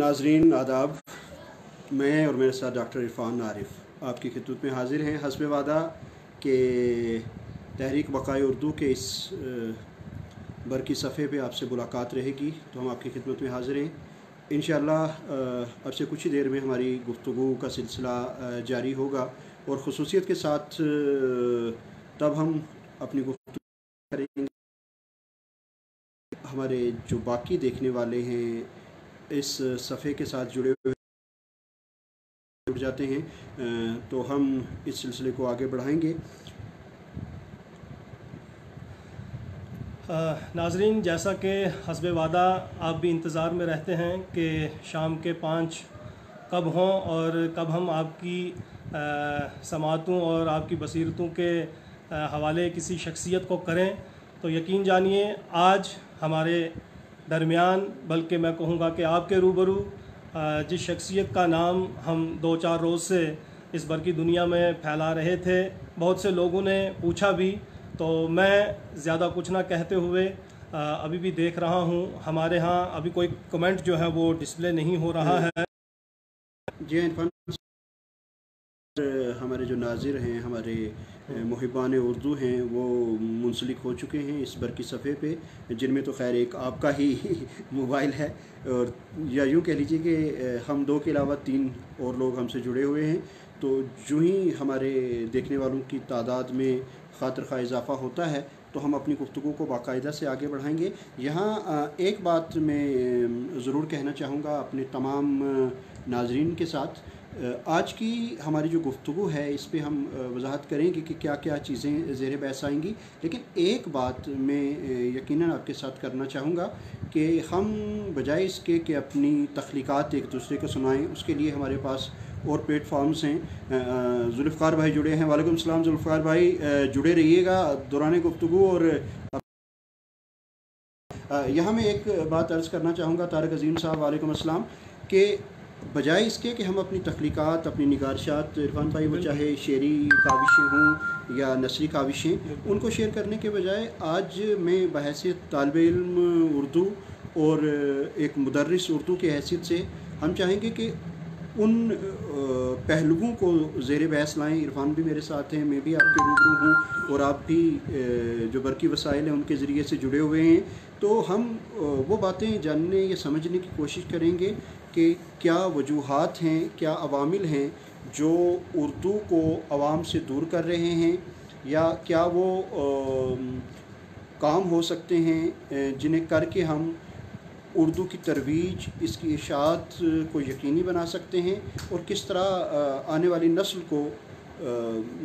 नाजरीन आदाब मैं और मेरे साथ डॉक्टर इरफान आरिफ आपकी खिदत में हाजिर हैं हसब वादा के तहरीक बकाई उर्दू के इस बर की सफ़े पर आपसे मुलाकात रहेगी तो हम आपकी खिदमत में हाजिर हैं इन अब से कुछ ही देर में हमारी गुफ्तु का सिलसिला जारी होगा और खसूसियत के साथ तब हम अपनी गुफ्तु करेंगे हमारे जो बाकी देखने वाले हैं इस सफ़े के साथ जुड़े हुए जुड़ जाते हैं तो हम इस सिलसिले को आगे बढ़ाएंगे नाजरीन जैसा कि हसब वादा आप भी इंतज़ार में रहते हैं कि शाम के पाँच कब हों और कब हम आपकी समातों और आपकी बसीरतों के हवाले किसी शख्सियत को करें तो यकीन जानिए आज हमारे दरमियान बल्कि मैं कहूँगा कि आपके रूबरू जिस शख्सियत का नाम हम दो चार रोज़ से इस की दुनिया में फैला रहे थे बहुत से लोगों ने पूछा भी तो मैं ज़्यादा कुछ ना कहते हुए अभी भी देख रहा हूँ हमारे यहाँ अभी कोई कमेंट जो है वो डिस्प्ले नहीं हो रहा हम्म। है जी हमारे जो नाजिर हैं हमारे मुहिबान उर्दू हैं वो मुंसलिक हो चुके हैं इस की सफ़े पे जिनमें तो खैर एक आपका ही मोबाइल है और या यूँ कह लीजिए कि हम दो के अलावा तीन और लोग हमसे जुड़े हुए हैं तो जो ही हमारे देखने वालों की तादाद में खातर खा इजाफा होता है तो हम अपनी गुफ्तु को बाकायदा से आगे बढ़ाएंगे यहाँ एक बात मैं ज़रूर कहना चाहूँगा अपने तमाम नाजरन के साथ आज की हमारी जो गुफ्तु है इस पर हम वजाहत करेंगे कि क्या क्या चीज़ें जेर बहस आएंगी लेकिन एक बात मैं यक़ीन आपके साथ करना चाहूँगा कि हम बजाय इसके कि अपनी तख्लीक़ात एक दूसरे को सुनाएं उसके लिए हमारे पास और प्लेटफॉर्म्स हैं जुल्फ़ार भाई जुड़े हैं वालेकुम सलाम जुल्फ़ार भाई जुड़े रहिएगा दौरान गुफ्तु और यहाँ मैं एक बात अर्ज़ करना चाहूँगा तारक अजीम साहब वालेकुम असलम के बजाय इसके कि हम अपनी तख्लीक़ात अपनी निगारशात इरफान भाई वो चाहे शेरी काविशें हों या नसरी काविशें उनको शेयर करने के बजाय आज मैं बहसीत तालब इम उर्दू और एक मदरस उर्दू की हैसियत से हम चाहेंगे कि उन पहलुओं को जेर बहस लाएँ इरफान भी मेरे साथ हैं मैं भी आपके रूबरू हूँ और आप भी जो बरकी वसाइल हैं उनके ज़रिए से जुड़े हुए हैं तो हम वो बातें जानने या समझने की कोशिश करेंगे कि क्या वजूहत हैं क्या अवामिल हैं जो उर्दू को आवाम से दूर कर रहे हैं या क्या वो आ, काम हो सकते हैं जिन्हें करके हम उर्दू की तरवीज इसकी इशात को यकीनी बना सकते हैं और किस तरह आने वाली नस्ल को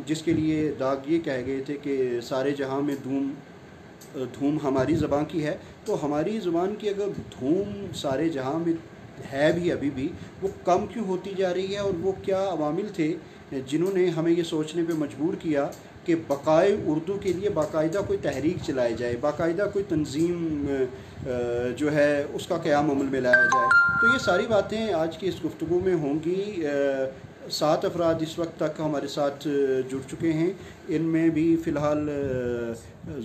जिसके लिए दाग ये कह गए थे कि सारे जहाँ में धूम धूम हमारी ज़बान की है तो हमारी ज़बान की अगर धूम सारे जहाँ में है भी अभी भी वो कम क्यों होती जा रही है और वो क्या अवामिल थे जिन्होंने हमें ये सोचने पे मजबूर किया कि बकाए उर्दू के लिए बाकायदा कोई तहरीक चलाई जाए बाकायदा कोई तंजीम जो है उसका क़्याम अमल में लाया जाए तो ये सारी बातें आज की इस गुफ्तु में होंगी सात अफराद इस वक्त तक हमारे साथ जुड़ चुके हैं इनमें भी फ़िलहाल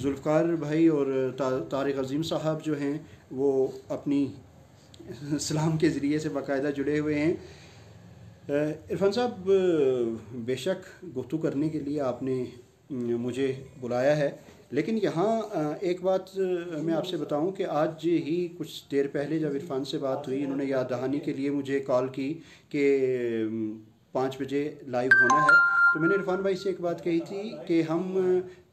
जुल्फ़ार भाई और तारिक अजीम साहब जो हैं वो अपनी इस्लाम के ज़रिए से बाकायदा जुड़े हुए हैं इरफान साहब बेशक गुफ्तु करने के लिए आपने मुझे बुलाया है लेकिन यहाँ एक बात मैं आपसे बताऊं कि आज ही कुछ देर पहले जब इरफान से बात हुई इन्होंने याद दहानी के लिए मुझे कॉल की कि पाँच बजे लाइव होना है तो मैंने इरफान भाई से एक बात कही थी कि हम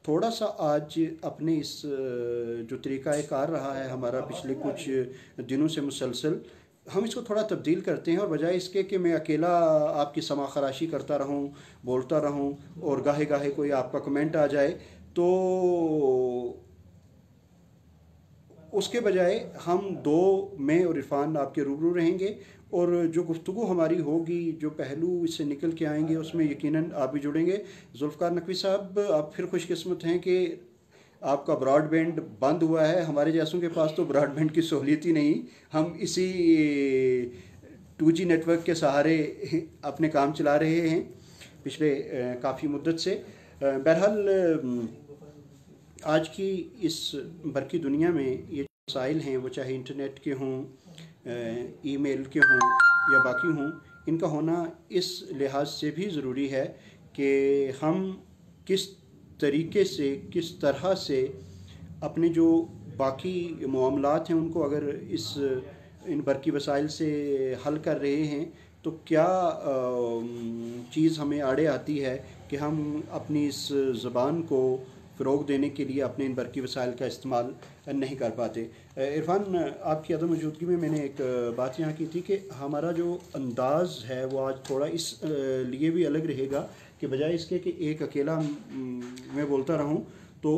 थोड़ा सा आज अपने इस जो तरीक़ाकार रहा है हमारा पिछले कुछ दिनों से मुसलसल हम इसको थोड़ा तब्दील करते हैं और बजाय इसके कि मैं अकेला आपकी समा खराशी करता रहूं बोलता रहूं और गाहे गाहे कोई आपका कमेंट आ जाए तो उसके बजाय हम दो मैं और इरफान आपके रूबरू रहेंगे और जो गुफ्तु हमारी होगी जो पहलू इससे निकल के आएंगे उसमें यकीनन आप भी जुड़ेंगे जुल्फ़ार नकवी साहब आप फिर खुशकस्मत हैं कि आपका ब्रॉडबैंड बंद हुआ है हमारे जैसों के पास तो ब्रॉडबैंड की सहूलियत ही नहीं हम इसी टू जी नेटवर्क के सहारे अपने काम चला रहे हैं पिछले काफ़ी मुद्दत से बहरहाल आज की इस बरकी दुनिया में ये मसाइल हैं वो चाहे इंटरनेट के हों ईमेल के हों या बाकी हों इनका होना इस लिहाज से भी ज़रूरी है कि हम किस तरीके से किस तरह से अपने जो बाकी मामलात हैं उनको अगर इस इन बरकी वसाइल से हल कर रहे हैं तो क्या चीज़ हमें आड़े आती है कि हम अपनी इस ज़बान को फ़रोग देने के लिए अपने इन बरकी वसाइल का इस्तेमाल नहीं कर पाते इरफान आपकी अदम मौजूदगी में मैंने एक बात यहाँ की थी कि हमारा जो अंदाज़ है वो आज थोड़ा इस लिए भी अलग रहेगा कि बजाय इसके कि एक अकेला मैं बोलता रहूँ तो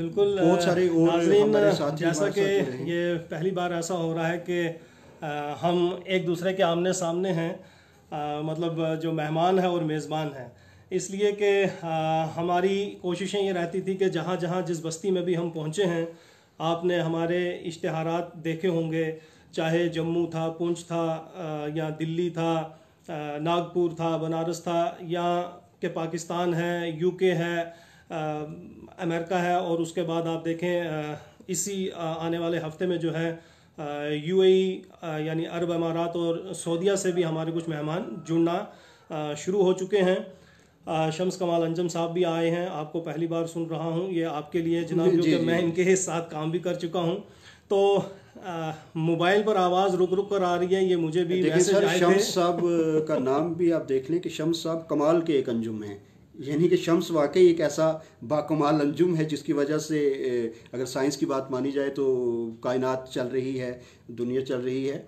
बिल्कुल बहुत सारे और जैसा कि ये पहली बार ऐसा हो रहा है कि हम एक दूसरे के आमने सामने हैं मतलब जो मेहमान है और मेज़बान हैं इसलिए कि हमारी कोशिशें ये रहती थी कि जहाँ जहाँ जिस बस्ती में भी हम पहुँचे हैं आपने हमारे इश्तहार देखे होंगे चाहे जम्मू था पुंछ था या दिल्ली था नागपुर था बनारस था या के पाकिस्तान है यूके है अमेरिका है और उसके बाद आप देखें इसी आने वाले हफ्ते में जो है यूएई e, यानी अरब अमारात और सऊदीया से भी हमारे कुछ मेहमान जुड़ना शुरू हो चुके हैं शम्स कमाल अंजम साहब भी आए हैं आपको पहली बार सुन रहा हूँ ये आपके लिए जनाब क्योंकि मैं इनके साथ काम भी कर चुका हूँ तो मोबाइल पर आवाज़ रुक रुक कर आ रही है ये मुझे भी सर शम्स साहब का नाम भी आप देख लें कि शम्स साहब कमाल के एक अंजुम हैं यानी कि शम्स वाकई एक ऐसा बाकमाल अंजुम है जिसकी वजह से अगर साइंस की बात मानी जाए तो कायनात चल रही है दुनिया चल रही है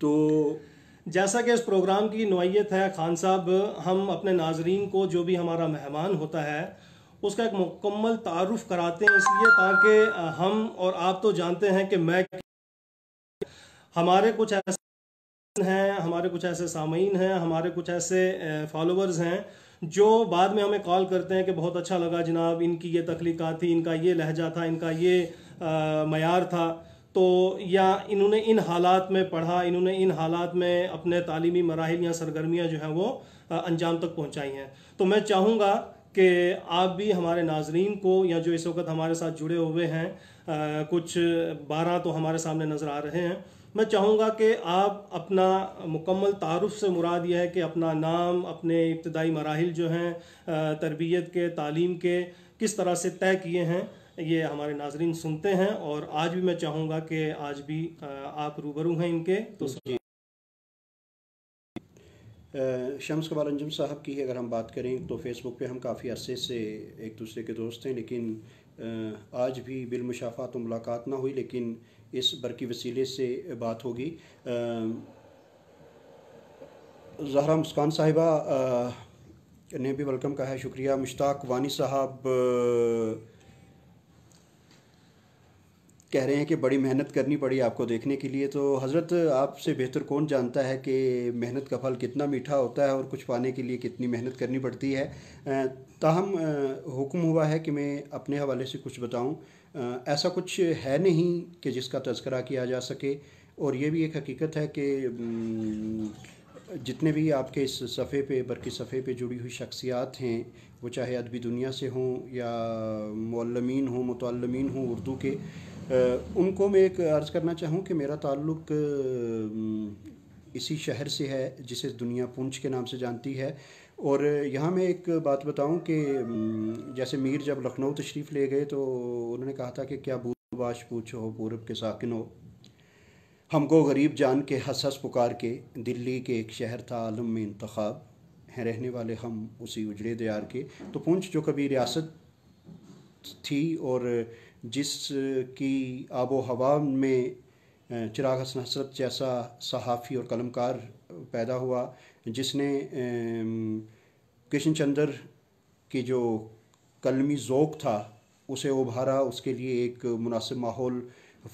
तो जैसा कि इस प्रोग्राम की नोयत है खान साहब हम अपने नाजरीन को जो भी हमारा मेहमान होता है उसका एक मुकम्मल तारफ़ कराते हैं इसलिए ताकि हम और आप तो जानते हैं कि मैं हमारे कुछ ऐसे हैं हमारे कुछ ऐसे सामीन हैं हमारे कुछ ऐसे फॉलोअर्स हैं जो बाद में हमें कॉल करते हैं कि बहुत अच्छा लगा जनाब इनकी ये तख्लीक थी इनका ये लहजा था इनका ये मैार था तो या इन्होंने इन हालात में पढ़ा इन्होंने इन हालात में अपने तालीमी मराहल या सरगर्मियाँ जो हैं वो अंजाम तक पहुँचाई हैं तो मैं चाहूँगा कि आप भी हमारे नाजरीन को या जो इस वक्त हमारे साथ जुड़े हुए हैं आ, कुछ बारह तो हमारे सामने नज़र आ रहे हैं मैं चाहूँगा कि आप अपना मुकम्मल तारफ़ से मुराद यह है कि अपना नाम अपने इब्तदाई मराहल जो हैं तरबियत के तालीम के किस तरह से तय किए हैं ये हमारे नाजरीन सुनते हैं और आज भी मैं चाहूँगा कि आज भी आप रूबरू हैं इनके तो शम्स कबाल अंजम साहब की अगर हम बात करें तो फेसबुक पे हम काफ़ी अरसे से एक दूसरे के दोस्त हैं लेकिन आज भी बिलमशाफा तो मुलाकात ना हुई लेकिन इस बरकी वसीले से बात होगी जहरा मुस्कान साहिबा ने भी वेलकम कहा है शुक्रिया मुश्ताक वानी साहब कह रहे हैं कि बड़ी मेहनत करनी पड़ी आपको देखने के लिए तो हज़रत आपसे बेहतर कौन जानता है कि मेहनत का फल कितना मीठा होता है और कुछ पाने के लिए कितनी मेहनत करनी पड़ती है ताहम हुक्म हुआ है कि मैं अपने हवाले से कुछ बताऊं ऐसा कुछ है नहीं कि जिसका तस्करा किया जा सके और ये भी एक हकीकत है कि जितने भी आपके इस सफ़े पे बरकी सफ़े पे जुड़ी हुई शख्सियात हैं वो चाहे अदबी दुनिया से हों या मौलमीन हों मतलमीन हों उर्दू के उनको मैं एक अर्ज़ करना चाहूँ कि मेरा ताल्लुक़ इसी शहर से है जिसे दुनिया पुंछ के नाम से जानती है और यहाँ मैं एक बात बताऊँ कि जैसे मीर जब लखनऊ तशरीफ़ ले गए तो उन्होंने कहा था कि क्या बूबाश पूछो पूरब के साकिन हो हमको गरीब जान के हंस हंस पुकार के दिल्ली के एक शहर था आलम में इंतखब हैं रहने वाले हम उसी उजड़े दियार के तो पूंछ जो कभी रियासत थी और जिसकी आबो हवा में चिराग हसन हसरत जैसा सहाफ़ी और कलमकार पैदा हुआ जिसने कृष्ण चंद्र की जो कलमी जोक था उसे उभारा उसके लिए एक मुनासिब माहौल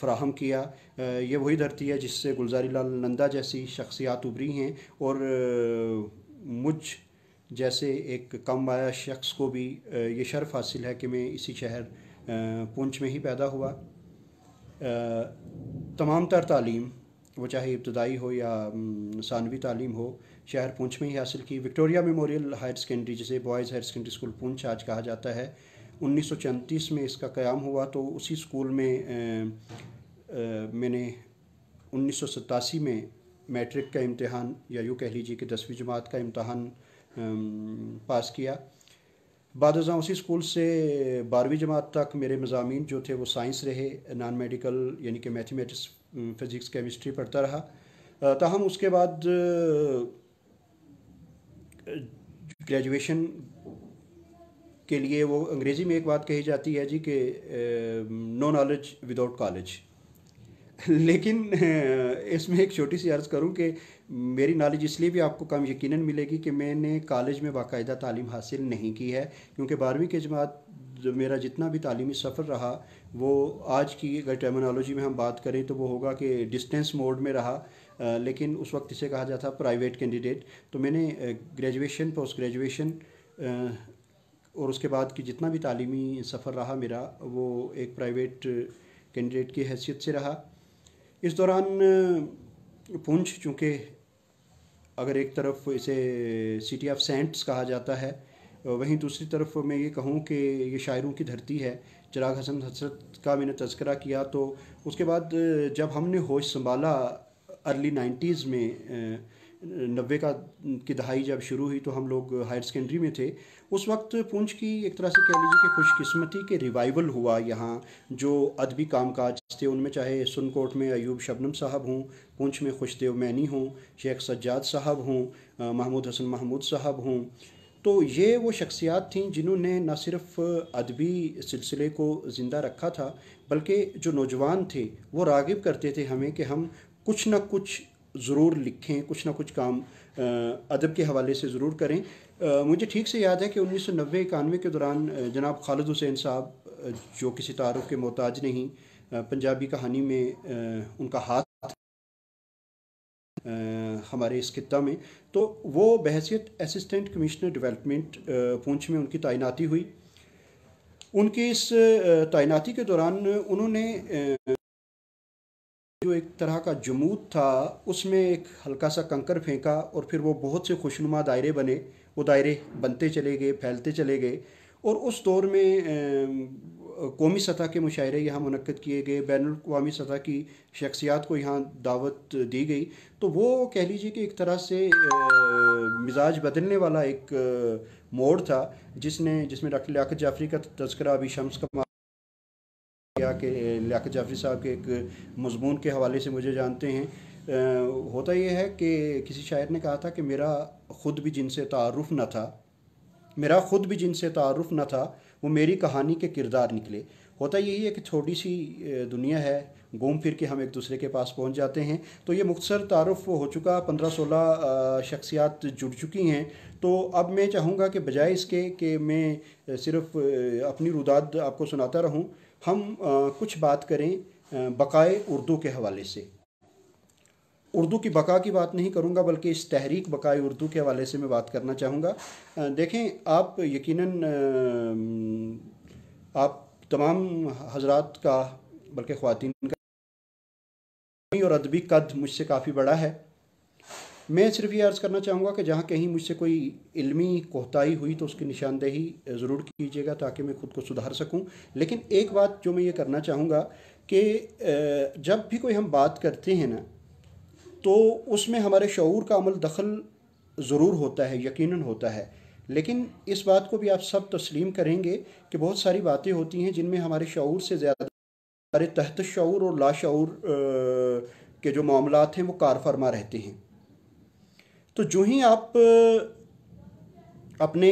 फ्राहम किया ये वही धरती है जिससे गुलजारी लाल नंदा जैसी शख्सियात उभरी हैं और मुझ जैसे एक कम आया शख्स को भी ये शर्फ हासिल है कि मैं इसी शहर पुंछ में ही पैदा हुआ तमाम तर तालीम वो चाहे इब्तदाई हो या सानवी तालीम हो शहर पुंछ में ही हासिल की विक्टोरिया मेमोरियल हायर सेकेंडरी जिसे boys higher secondary school Poonch आज कहा जाता है उन्नीस में इसका क़्याम हुआ तो उसी स्कूल में आ, आ, मैंने उन्नीस में मैट्रिक का इम्तहान या यूँ कह लीजिए कि दसवीं जमात का इम्तहान पास किया बाद उसी स्कूल से बारहवीं जमात तक मेरे मजामी जो थे वो साइंस रहे नॉन मेडिकल यानी कि मैथमेटिक्स फिज़िक्स केमिस्ट्री पढ़ता रहा तहम उसके बाद ग्रेजुएशन के लिए वो अंग्रेज़ी में एक बात कही जाती है जी कि नो नॉलेज विदाउट कॉलेज लेकिन इसमें एक छोटी सी अर्ज़ करूं कि मेरी नॉलेज इसलिए भी आपको कम यकीनन मिलेगी कि मैंने कॉलेज में बाकायदा तालीम हासिल नहीं की है क्योंकि बारहवीं के जो मेरा जितना भी तालीमी सफ़र रहा वो आज की अगर टर्मिनोलॉजी में हम बात करें तो वो होगा कि डिस्टेंस मोड में रहा लेकिन उस वक्त इसे कहा जाता प्राइवेट कैंडिडेट तो मैंने ग्रेजुएशन पोस्ट ग्रेजुएशन और उसके बाद की जितना भी तालीमी सफ़र रहा मेरा वो एक प्राइवेट कैंडिडेट की हैसियत से रहा इस दौरान पूंछ चूँकि अगर एक तरफ इसे सिटी ऑफ सेंट्स कहा जाता है वहीं दूसरी तरफ मैं ये कहूँ कि ये शायरों की धरती है चिराग हसन हसरत का मैंने तस्करा किया तो उसके बाद जब हमने होश संभाला अर्ली नाइन्टीज़ में नब्बे का की दहाई जब शुरू हुई तो हम लोग हायर सेकेंडरी में थे उस वक्त पूंछ की एक तरह से कह लीजिए कि खुशकिस्मती के रिवाइवल हुआ यहाँ जो अदबी काम काज थे उनमें चाहे सुनकोट में अयूब शबनम साहब हों पूछ में खुशदेव मैनी हों शेख सज्जाद साहब हों महमूद हसन महमूद साहब हों तो ये वो शख्सियात थीं जिन्होंने न सिर्फ अदबी सिलसिले को ज़िंदा रखा था बल्कि जो नौजवान थे वो रागिब करते थे हमें कि हम कुछ ना कुछ ज़रूर लिखें कुछ ना कुछ काम अदब के हवाले से ज़रूर करें आ, मुझे ठीक से याद है कि उन्नीस सौ नब्बे इक्यानवे के दौरान जनाब खालिद हुसैन साहब जो किसी तारफ़ के मोहताज नहीं पंजाबी कहानी में आ, उनका हाथ आ, हमारे इस खत्ता में तो वो बहसीत असिस्टेंट कमिश्नर डेवलपमेंट पूंछ में उनकी तैनाती हुई उनकी इस तैनाती के दौरान उन्होंने जो एक तरह का जमूद था उसमें एक हल्का सा कंकर फेंका और फिर वो बहुत से खुशनुमा दायरे बने वो दायरे बनते चले गए फैलते चले गए और उस दौर में कौमी सतह के मुशायरे यहाँ मनक़द किए गए बैन अवी सतह की शख्सियात को यहाँ दावत दी गई तो वो कह लीजिए कि एक तरह से मिजाज बदलने वाला एक मोड़ था जिसने जिसमें डॉक्टर लियात जाफरी का तस्करा अभी शम्स का के लियाकत जाफरी साहब के एक मजमून के हवाले से मुझे जानते हैं आ, होता यह है कि किसी शायर ने कहा था कि मेरा ख़ुद भी जिनसे तारफ़ न था मेरा ख़ुद भी जिनसे तारफ़ न था वो मेरी कहानी के किरदार निकले होता यही है कि छोटी सी दुनिया है घूम फिर के हम एक दूसरे के पास पहुंच जाते हैं तो ये मुख्तर तारफ़ हो चुका पंद्रह सोलह शख्सियात जुड़ चुकी हैं तो अब मैं चाहूँगा कि बजाय इसके कि मैं सिर्फ़ अपनी रुदाद आपको सुनाता रहूँ हम कुछ बात करें बकाए उर्दू के हवाले से उर्दू की बका की बात नहीं करूँगा बल्कि इस तहरीक बकाए उर्दू के हवाले से मैं बात करना चाहूँगा देखें आप यकीनन आप तमाम हजरात का बल्कि ख़वान का और अदबी कद मुझसे काफ़ी बड़ा है मैं सिर्फ ये अर्ज़ करना चाहूँगा कि जहाँ कहीं मुझसे कोई इल्मी कोताही हुई तो उसकी निशानदेही ज़रूर कीजिएगा ताकि मैं ख़ुद को सुधार सकूँ लेकिन एक बात जो मैं ये करना चाहूँगा कि जब भी कोई हम बात करते हैं ना तो उसमें हमारे शूर का अमल दखल ज़रूर होता है यकीनन होता है लेकिन इस बात को भी आप सब तस्लीम करेंगे कि बहुत सारी बातें होती हैं जिनमें हमारे शूर से ज़्यादा हमारे तहत शूर और लाशूर के जो मामला हैं वो कार फरमा रहते हैं तो जो ही आप अपने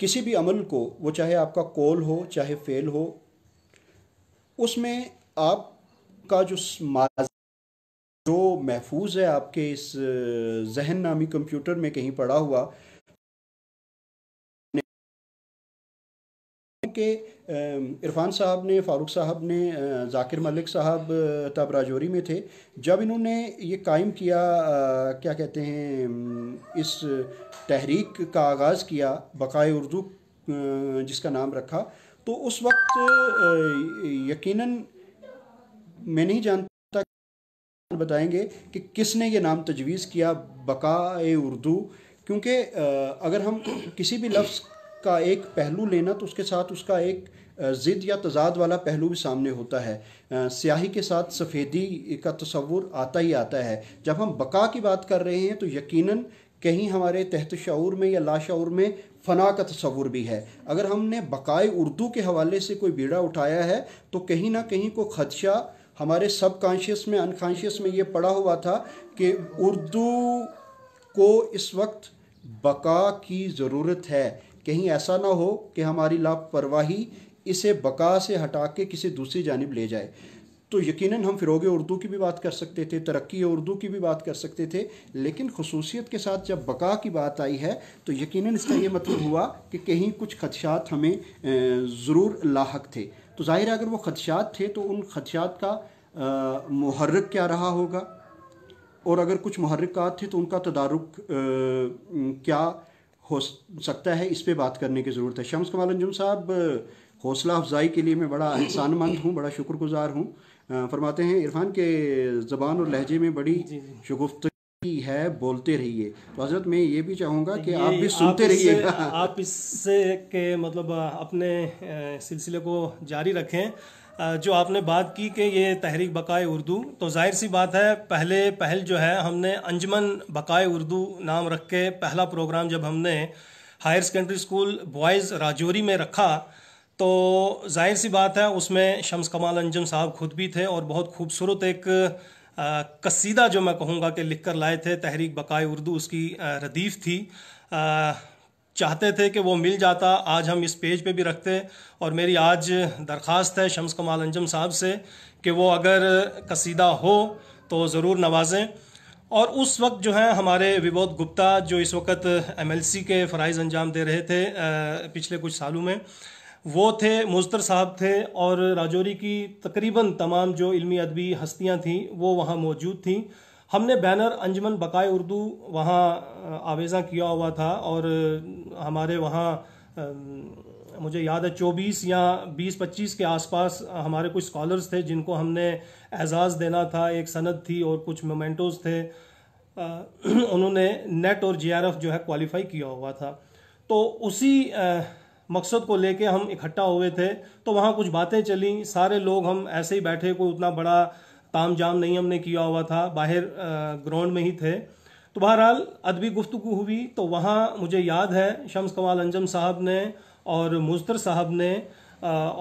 किसी भी अमल को वो चाहे आपका कॉल हो चाहे फेल हो उसमें आपका जो जो महफूज है आपके इस जहन नामी कंप्यूटर में कहीं पड़ा हुआ कि इरफान साहब ने फ़ारूक साहब ने जाकिर मलिक साहब तब राजौरी में थे जब इन्होंने ये कायम किया क्या कहते हैं इस तहरीक का आगाज़ किया बकाए उर्दू जिसका नाम रखा तो उस वक्त यकीनन मैं नहीं जानता बताएंगे कि किसने ये नाम तजवीज़ किया बकाए उर्दू क्योंकि अगर हम किसी भी लफ्ज़ का एक पहलू लेना तो उसके साथ उसका एक ज़िद या तजाद वाला पहलू भी सामने होता है स्याही के साथ सफ़ेदी का तस्वुर आता ही आता है जब हम बका की बात कर रहे हैं तो यकीनन कहीं हमारे तहत शूर में या लाशूर में फ़ना का तस्वुर भी है अगर हमने बकाए उर्दू के हवाले से कोई बीड़ा उठाया है तो कहीं ना कहीं को खदशा हमारे सब कॉन्शियस में अनकॉन्शियस में ये पड़ा हुआ था कि उर्दू को इस वक्त बका की ज़रूरत है कहीं ऐसा ना हो कि हमारी लापरवाही इसे बका से हटा के किसी दूसरी जानब ले जाए तो यकीनन हम फ़िरोग उर्दू की भी बात कर सकते थे तरक्की उर्दू की भी बात कर सकते थे लेकिन खसूसियत के साथ जब बका की बात आई है तो यकीनन इसका ये मतलब हुआ कि कहीं कुछ खदशात हमें ज़रूर लाक थे तो ज़ाहिर है अगर वो खदशात थे तो उन खदशात का महर्रक क्या रहा होगा और अगर कुछ महरक थे तो उनका तदारक क्या हो सकता है इस पर बात करने की ज़रूरत है शम्स कमाल अंजुम साहब हौसला अफजाई के लिए मैं बड़ा एहसानमंद हूँ बड़ा शुक्रगुजार हूँ फरमाते हैं इरफान के ज़बान और लहजे में बड़ी शगुफ्त है बोलते रहिए तो हजरत मैं ये भी चाहूँगा कि आप भी सुनते रहिए आप इससे के मतलब अपने सिलसिले को जारी रखें जो आपने बात की कि ये तहरीक बकाए उर्दू तो जाहिर सी बात है पहले पहल जो है हमने अंजमन बकाए उर्दू नाम रख के पहला प्रोग्राम जब हमने higher secondary school boys Rajouri में रखा तो जाहिर सी बात है उसमें शम्स कमाल अंजम साहब खुद भी थे और बहुत खूबसूरत एक कसीदा जो मैं कहूँगा कि लिख कर लाए थे तहरीक बकाए उर्दू उसकी रदीफ थी आ, चाहते थे कि वो मिल जाता आज हम इस पेज पे भी रखते और मेरी आज दरख्वास्त है शम्स कमाल अंजम साहब से कि वो अगर कसीदा हो तो ज़रूर नवाजें और उस वक्त जो है हमारे विबोध गुप्ता जो इस वक्त एमएलसी के फ़रज़ अंजाम दे रहे थे पिछले कुछ सालों में वो थे मुजतर साहब थे और राजौरी की तकरीबन तमाम जो इलमी अदबी हस्तियाँ थीं वो वहाँ मौजूद थीं हमने बैनर अंजमन बकाए उर्दू वहाँ आवेज़ा किया हुआ था और हमारे वहाँ मुझे याद है चौबीस या बीस पच्चीस के आसपास हमारे कुछ स्कॉलर्स थे जिनको हमने एजाज़ देना था एक सनद थी और कुछ मोमेंटोज थे उन्होंने नेट और जे जो है क्वालिफाई किया हुआ था तो उसी मकसद को लेके हम इकट्ठा हुए थे तो वहाँ कुछ बातें चली सारे लोग हम ऐसे ही बैठे कोई उतना बड़ा ताम जाम नहीं हमने किया हुआ था बाहर ग्राउंड में ही थे तो बहरहाल अदबी गुफ्तु हुई तो वहाँ मुझे याद है शम्स कमाल अंजम साहब ने और मुजतर साहब ने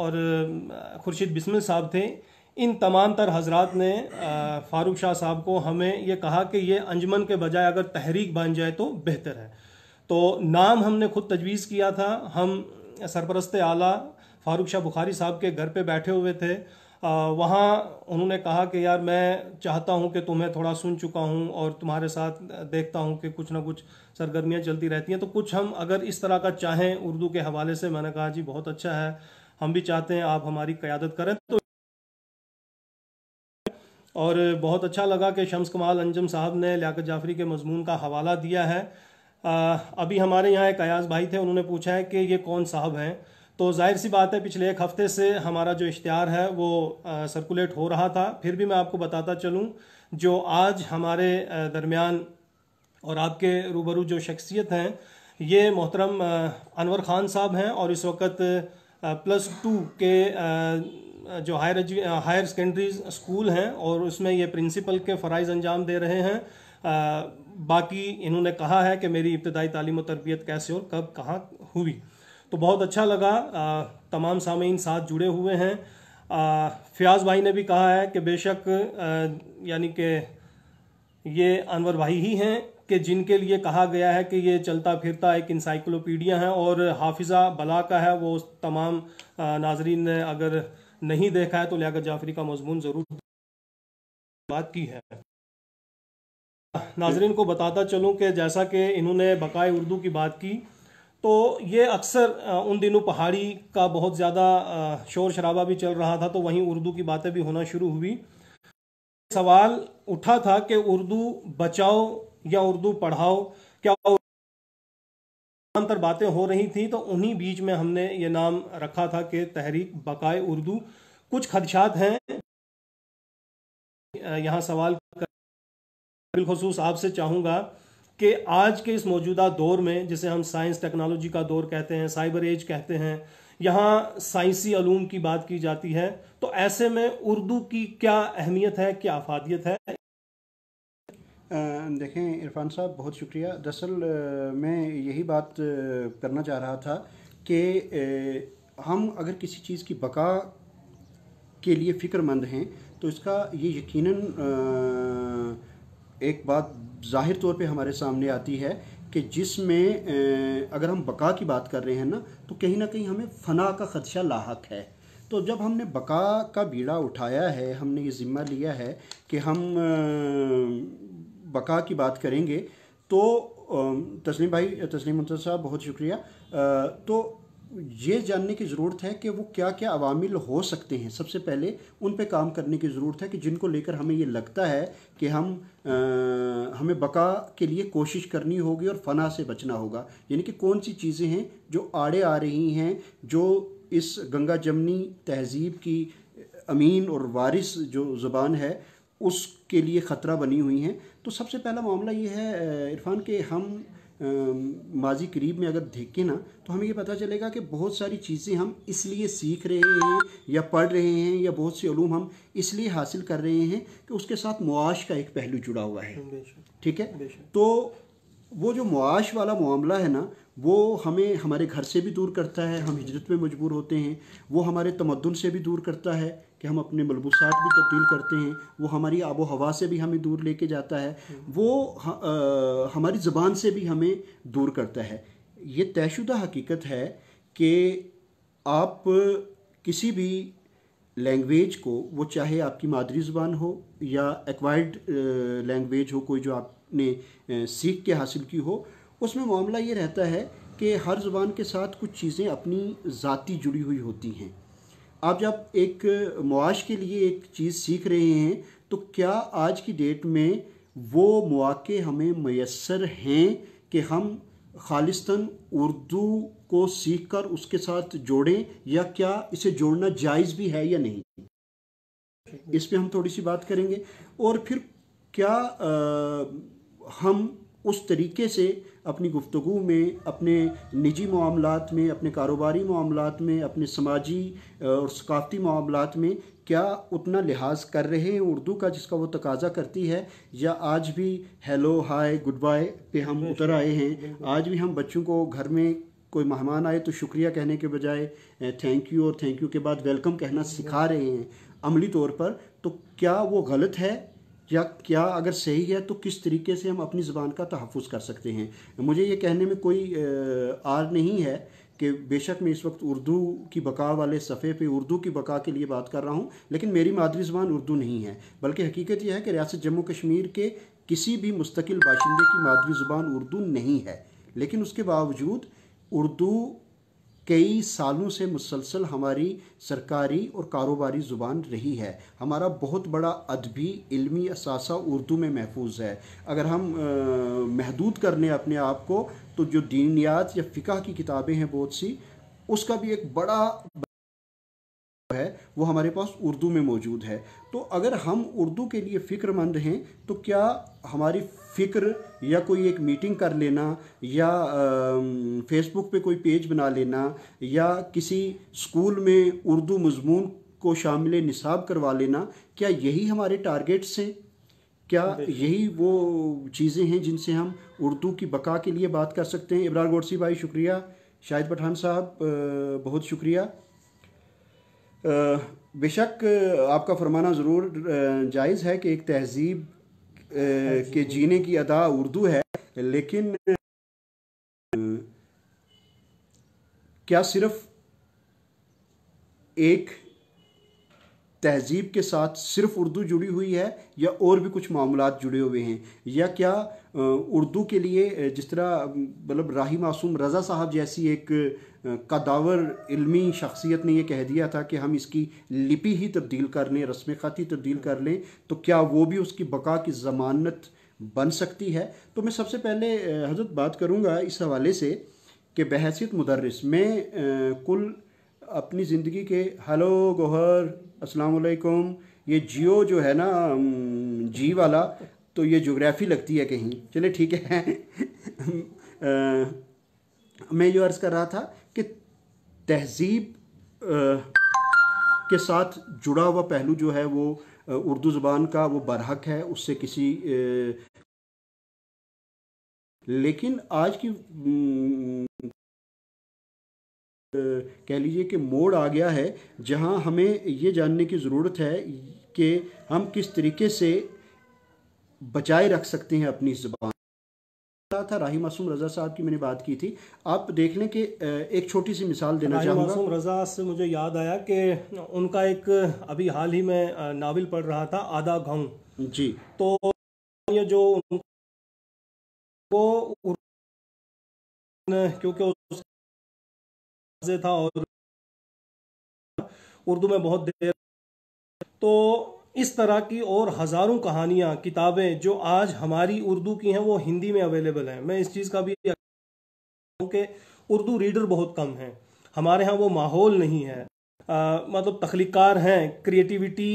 और खुर्शीद बिस्मिल साहब थे इन तमाम तर हजरात ने फारूक शाह साहब को हमें ये कहा कि ये अंजमन के बजाय अगर तहरीक बन जाए तो बेहतर है तो नाम हमने खुद तजवीज़ किया था हम सरपरस्त आला फारूक शाह बुखारी साहब के घर पे बैठे हुए थे वहाँ उन्होंने कहा कि यार मैं चाहता हूँ कि तुम्हें थोड़ा सुन चुका हूँ और तुम्हारे साथ देखता हूँ कि कुछ ना कुछ सरगर्मियाँ चलती रहती हैं तो कुछ हम अगर इस तरह का चाहें उर्दू के हवाले से मैंने कहा जी बहुत अच्छा है हम भी चाहते हैं आप हमारी क़्यादत करें तो और बहुत अच्छा लगा कि शम्स कमाल अंजम साहब ने लियाकत जाफरी के मजमून का हवाला दिया है आ, अभी हमारे यहाँ एक अयाज भाई थे उन्होंने पूछा है कि ये कौन साहब हैं तो जाहिर सी बात है पिछले एक हफ्ते से हमारा जो इश्तहार है वो सर्कुलेट हो रहा था फिर भी मैं आपको बताता चलूँ जो आज हमारे दरमियान और आपके रूबरू जो शख्सियत हैं ये मोहतरम अनवर ख़ान साहब हैं और इस वक्त प्लस टू के जो हायर हायर सेकेंडरी स्कूल हैं और उसमें ये प्रिंसिपल के फ़रज़ अंजाम दे रहे हैं बाकी इन्होंने कहा है कि मेरी इब्तदाई तलीम और तरबियत कैसे और कब कहाँ हुई तो बहुत अच्छा लगा आ, तमाम सामीन साथ जुड़े हुए हैं फ़ियाज़ भाई ने भी कहा है कि बेशक यानी कि ये अनवर भाई ही हैं कि जिनके लिए कहा गया है कि ये चलता फिरता एक इंसाइक्लोपीडिया है और हाफिज़ा बला का है वो तमाम नाजरीन ने अगर नहीं देखा है तो लिया जाफरी का मजमून ज़रूर बात की है नाजरीन को बताता चलूँ कि जैसा कि इन्होंने बकाए उर्दू की बात की तो ये अक्सर उन दिनों पहाड़ी का बहुत ज़्यादा शोर शराबा भी चल रहा था तो वहीं उर्दू की बातें भी होना शुरू हुई सवाल उठा था कि उर्दू बचाओ या उर्दू पढ़ाओ क्या अंतर बातें हो रही थी तो उन्हीं बीच में हमने ये नाम रखा था कि तहरीक बकाए उर्दू कुछ खदशात हैं यहाँ सवाल बिलखसूस आपसे चाहूँगा कि आज के इस मौजूदा दौर में जिसे हम साइंस टेक्नोलॉजी का दौर कहते हैं साइबर एज कहते हैं यहाँ साइंसी अलूम की बात की जाती है तो ऐसे में उर्दू की क्या अहमियत है क्या अफादियत है देखें इरफान साहब बहुत शुक्रिया दरअसल मैं यही बात करना चाह रहा था कि हम अगर किसी चीज़ की बका के लिए फ़िक्रमंद हैं तो इसका ये यकीनन एक बात ज़ाहिर तौर पे हमारे सामने आती है कि जिसमें अगर हम बका की बात कर रहे हैं ना तो कहीं ना कहीं हमें फना का ख़दशा लाक है तो जब हमने बका का बीड़ा उठाया है हमने ये ज़िम्मा लिया है कि हम बका की बात करेंगे तो तस्लीम भाई तस्लीम मुंतर साहब बहुत शुक्रिया तो ये जानने की ज़रूरत है कि वो क्या क्या अवामिल हो सकते हैं सबसे पहले उन पे काम करने की ज़रूरत है कि जिनको लेकर हमें ये लगता है कि हम हमें बका के लिए कोशिश करनी होगी और फना से बचना होगा यानी कि कौन सी चीज़ें हैं जो आड़े आ रही हैं जो इस गंगा जमनी तहजीब की अमीन और वारिस जो ज़बान है उसके लिए ख़तरा बनी हुई हैं तो सबसे पहला मामला ये है इरफान के हम माजी करीब में अगर देखें ना तो हमें ये पता चलेगा कि बहुत सारी चीज़ें हम इसलिए सीख रहे हैं या पढ़ रहे हैं या बहुत से सेलूम हम इसलिए हासिल कर रहे हैं कि उसके साथ मुआश का एक पहलू जुड़ा हुआ है हम्म, ठीक है तो वो जो मुआश वाला मामला है ना वो हमें हमारे घर से भी दूर करता है हम हिजरत में मजबूर होते हैं वो हमारे तमदन से भी दूर करता है कि हम अपने मलबूसात भी तब्दील करते हैं वो हमारी आबो हवा से भी हमें दूर लेके जाता है वो ह, आ, हमारी ज़बान से भी हमें दूर करता है ये तयशुदा हकीकत है कि आप किसी भी लैंग्वेज को वो चाहे आपकी मादरी ज़बान हो या एक्वायर्ड लैंग्वेज हो कोई जो आपने सीख के हासिल की हो उसमें मामला ये रहता है कि हर ज़बान के साथ कुछ चीज़ें अपनी ज़ाती जुड़ी हुई होती हैं आप जब एक मुआश के लिए एक चीज़ सीख रहे हैं तो क्या आज की डेट में वो मौक़े हमें मैसर हैं कि हम खालिस्तन उर्दू को सीख कर उसके साथ जोड़ें या क्या इसे जोड़ना जायज़ भी है या नहीं इस पर हम थोड़ी सी बात करेंगे और फिर क्या आ, हम उस तरीके से अपनी गुफ्तु में अपने निजी मामलों में अपने कारोबारी मामलों में अपने समाजी और सकाफ़ती मामलों में क्या उतना लिहाज कर रहे हैं उर्दू का जिसका वो तकाजा करती है या आज भी हेलो हाय गुड बाय पे हम उतर आए हैं आज भी हम बच्चों को घर में कोई मेहमान आए तो शुक्रिया कहने के बजाय थैंक यू और थैंक यू के बाद वेलकम कहना सिखा रहे हैं अमली तौर पर तो क्या वो गलत है या क्या अगर सही है तो किस तरीके से हम अपनी ज़बान का तहफ़ कर सकते हैं मुझे ये कहने में कोई आर नहीं है कि बेशक मैं इस वक्त उर्दू की बका वाले सफ़े पे उर्दू की बका के लिए बात कर रहा हूँ लेकिन मेरी मादरी ज़बान उर्दू नहीं है बल्कि हकीकत यह है कि रियासत जम्मू कश्मीर के किसी भी मुस्तकिल बाशिंदे की मादरी ज़ुबान उर्दू नहीं है लेकिन उसके बावजूद उर्दू कई सालों से मुसलसल हमारी सरकारी और कारोबारी ज़ुबान रही है हमारा बहुत बड़ा अदबी इलमी असासा उर्दू में महफूज है अगर हम महदूद कर लें अपने आप को तो जो दीनियात या फ़िका की किताबें हैं बहुत सी उसका भी एक बड़ा है वो हमारे पास उर्दू में मौजूद है तो अगर हम उर्दू के लिए फ़िक्रमंद हैं तो क्या हमारी फ़िक्र या कोई एक मीटिंग कर लेना या फेसबुक पे कोई पेज बना लेना या किसी स्कूल में उर्दू मजमून को शामिल निसाब करवा लेना क्या यही हमारे टारगेट्स हैं क्या यही वो चीज़ें हैं जिनसे हम उर्दू की बका के लिए बात कर सकते हैं इबरार गोडसी भाई शुक्रिया शाहिद पठान साहब बहुत शुक्रिया बेशक आपका फरमाना ज़रूर जायज़ है कि एक तहजीब के जीने की अदा उर्दू है लेकिन क्या सिर्फ एक तहजीब के साथ सिर्फ उर्दू जुड़ी हुई है या और भी कुछ मामला जुड़े हुए हैं या क्या उर्दू के लिए जिस तरह मतलब राही मासूम रज़ा साहब जैसी एक कदावर इल्मी शख्सियत ने यह कह दिया था कि हम इसकी लिपि ही तब्दील कर लें रस्म ख़त ही तब्दील कर लें तो क्या वो भी उसकी बका की ज़मानत बन सकती है तो मैं सबसे पहले हजरत बात करूँगा इस हवाले से कि बहसीत मदरस में कुल अपनी ज़िंदगी के हेलो गोहर असलकुम ये जियो जो है ना जी वाला तो ये जोग्राफ़ी लगती है कहीं चले ठीक है मैं जो अर्ज़ कर रहा था तहजीब के साथ जुड़ा हुआ पहलू जो है वो उर्दू ज़बान का वो बरहक है उससे किसी लेकिन आज की कह लीजिए कि मोड़ आ गया है जहां हमें ये जानने की ज़रूरत है कि हम किस तरीके से बचाए रख सकते हैं अपनी ज़बान कहा था राही मासूम रज़ा साहब की मैंने बात की थी आप देखने के एक छोटी सी मिसाल देना राही मासूम रज़ा से मुझे याद आया कि उनका एक अभी हाल ही में नावल पढ़ रहा था आधा घाव जी तो ये जो वो क्योंकि था और उर्दू में बहुत देर तो इस तरह की और हज़ारों कहानियाँ किताबें जो आज हमारी उर्दू की हैं वो हिंदी में अवेलेबल हैं मैं इस चीज़ का भी कि उर्दू रीडर बहुत कम हैं हमारे यहाँ वो माहौल नहीं है आ, मतलब तख्लीकार हैं क्रिएटिविटी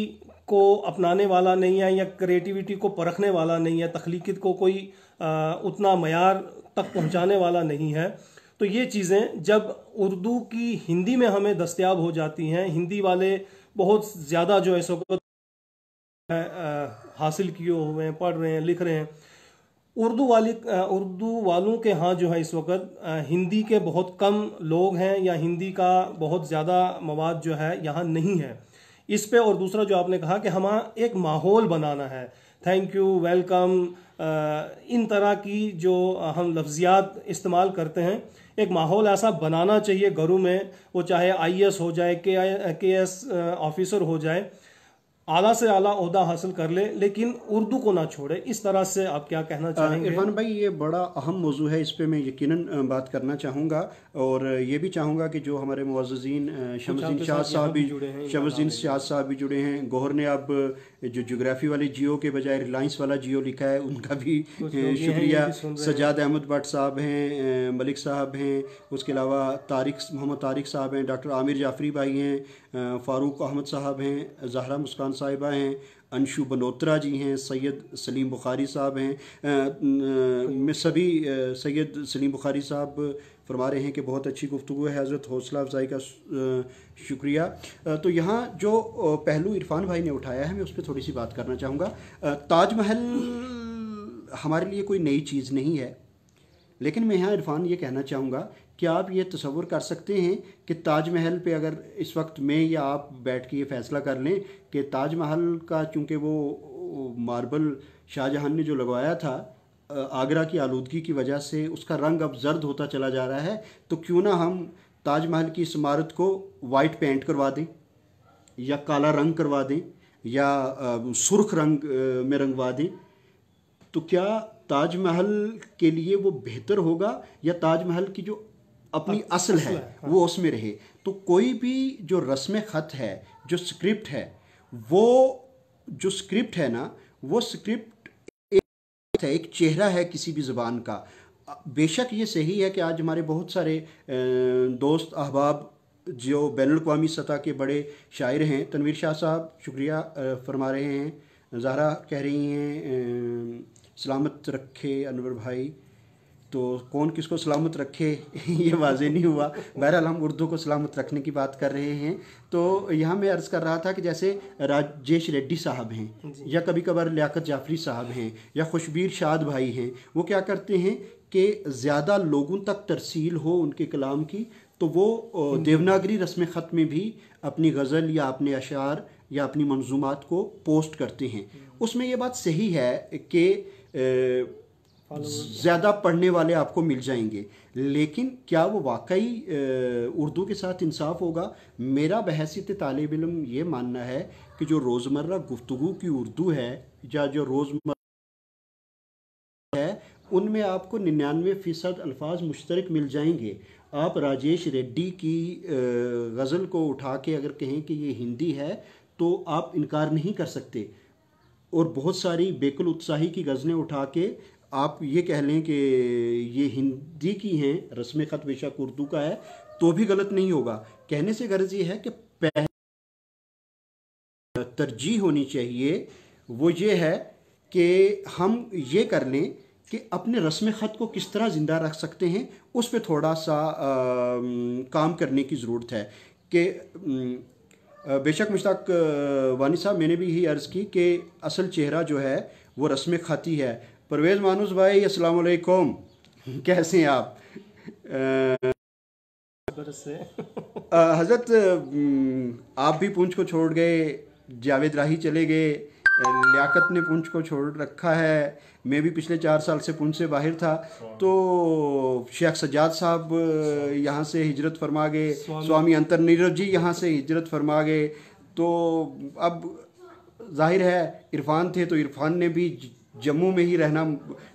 को अपनाने वाला नहीं है या क्रिएटिविटी को परखने वाला नहीं है तख्लीकत को कोई आ, उतना मैार तक पहुँचाने वाला नहीं है तो ये चीज़ें जब उर्दू की हिंदी में हमें दस्तियाब हो जाती हैं हिंदी वाले बहुत ज़्यादा जो है सो हासिल किए हुए हैं पढ़ रहे हैं लिख रहे हैं उर्दू वाली उर्दू वालों के यहाँ जो है इस वक्त हिंदी के बहुत कम लोग हैं या हिंदी का बहुत ज़्यादा मवाद जो है यहाँ नहीं है इस पे और दूसरा जो आपने कहा कि हम एक माहौल बनाना है थैंक यू वेलकम इन तरह की जो हम लफ्जियात इस्तेमाल करते हैं एक माहौल ऐसा बनाना चाहिए घरों में वो चाहे आईएएस हो जाए के आई के एस ऑफिसर हो जाए आला से आला अहदा हासिल कर ले लेकिन उर्दू को ना छोड़े इस तरह से आप क्या कहना चाहेंगे इरफान भाई ये बड़ा अहम मौजू है इस पर मैं यकीनन बात करना चाहूँगा और ये भी चाहूँगा कि जो हमारे मुआजीन शमसदीन शाह साहब भी जुड़े हैं शमसदीन शाह साहब भी जुड़े हैं गोहर ने अब जो जोग्राफी वाले जियो के बजाय रिलायंस वाला जियो लिखा है उनका भी शुक्रिया सजाद अहमद भट्ट साहब हैं मलिक साहब हैं उसके अलावा तारिक मोहम्मद तारिक साहब हैं डॉक्टर आमिर जाफरी भाई हैं फ़ारूक अहमद साहब हैं जहरा मुस्कान साहिबा हैं अंशु बनोत्रा जी हैं सैयद सलीम बुखारी साहब हैं मैं सभी सैयद सलीम बुखारी साहब फरमा रहे हैं कि बहुत अच्छी गुफ्तु है हज़रत हौसला अफजाई का शुक्रिया तो यहाँ जो पहलू इरफान भाई ने उठाया है मैं उस पर थोड़ी सी बात करना चाहूँगा ताजमहल हमारे लिए कोई नई चीज़ नहीं है लेकिन मैं यहाँ इरफान ये कहना चाहूँगा क्या आप ये तस्वुर कर सकते हैं कि ताजमहल पे अगर इस वक्त में या आप बैठ के ये फैसला कर लें कि ताजमहल का चूँकि वो मार्बल शाहजहां ने जो लगवाया था आगरा की आलूदगी की वजह से उसका रंग अब जर्द होता चला जा रहा है तो क्यों ना हम ताजमहल की इस इमारत को वाइट पेंट करवा दें या काला रंग करवा दें या सुर्ख रंग में रंगवा दें तो क्या ताजमहल के लिए वो बेहतर होगा या ताजमहल की जो अपनी असल है हाँ। वो उसमें रहे तो कोई भी जो रस्म ख़त है जो स्क्रिप्ट है वो जो स्क्रिप्ट है ना वो स्क्रिप्ट एक है एक चेहरा है किसी भी ज़बान का बेशक ये सही है कि आज हमारे बहुत सारे दोस्त अहबाब जो बैन अवी सतह के बड़े शायर हैं तनवीर शाह साहब शुक्रिया फरमा रहे हैं जहरा कह रही हैं सलामत रखे अनवर भाई तो कौन किसको सलामत रखे ये वाजे नहीं हुआ बहरहाल हम उर्दू को सलामत रखने की बात कर रहे हैं तो यहाँ मैं अर्ज़ कर रहा था कि जैसे राजेश रेड्डी साहब हैं या कभी कभार लियाकत जाफरी साहब हैं या खुशबीर शाद भाई हैं वो क्या करते हैं कि ज़्यादा लोगों तक तरसील हो उनके कलाम की तो वो हम्म। देवनागरी रस्म ख़त में भी अपनी गज़ल या अपने अशार या अपनी मंजूमत को पोस्ट करते हैं हम्म। उसमें ये बात सही है कि ज़्यादा पढ़ने वाले आपको मिल जाएंगे लेकिन क्या वो वाकई उर्दू के साथ इंसाफ होगा मेरा बहसीत तालब इम ये मानना है कि जो रोज़मर्रा गुफ्तु की उर्दू है या जो रोज़मर है उनमें आपको निन्यानवे फ़ीसद अल्फाज मुश्तरक मिल जाएंगे आप राजेश रेड्डी की गज़ल को उठा के अगर कहें कि ये हिंदी है तो आप इनकार नहीं कर सकते और बहुत सारी बेकुल उत्साही की गज़लें उठा के आप ये कह लें कि ये हिंदी की हैं रस्म ख़त बेशक उर्दू का है तो भी गलत नहीं होगा कहने से गर्ज ये है कि पह तरजीह होनी चाहिए वो ये है कि हम ये कर लें कि अपने रस्म ख़त को किस तरह ज़िंदा रख सकते हैं उस पर थोड़ा सा आ, काम करने की ज़रूरत है कि बेशक मुश्ताक वानी साहब मैंने भी यही अर्ज़ की कि असल चेहरा जो है वो रस्म खाती है परवेज़ मानूस भाई वालेकुम कैसे हैं आप हज़रत आप भी पूंछ को छोड़ गए जावेद राही चले गए लियाकत ने पूंछ को छोड़ रखा है मैं भी पिछले चार साल से पूंछ से बाहर था तो शेख सजाद साहब यहाँ से हिजरत फरमा गए स्वामी अंतर नीरव जी यहाँ से हिजरत फरमा गए तो अब जाहिर है इरफान थे तो इरफान ने भी जम्मू में ही रहना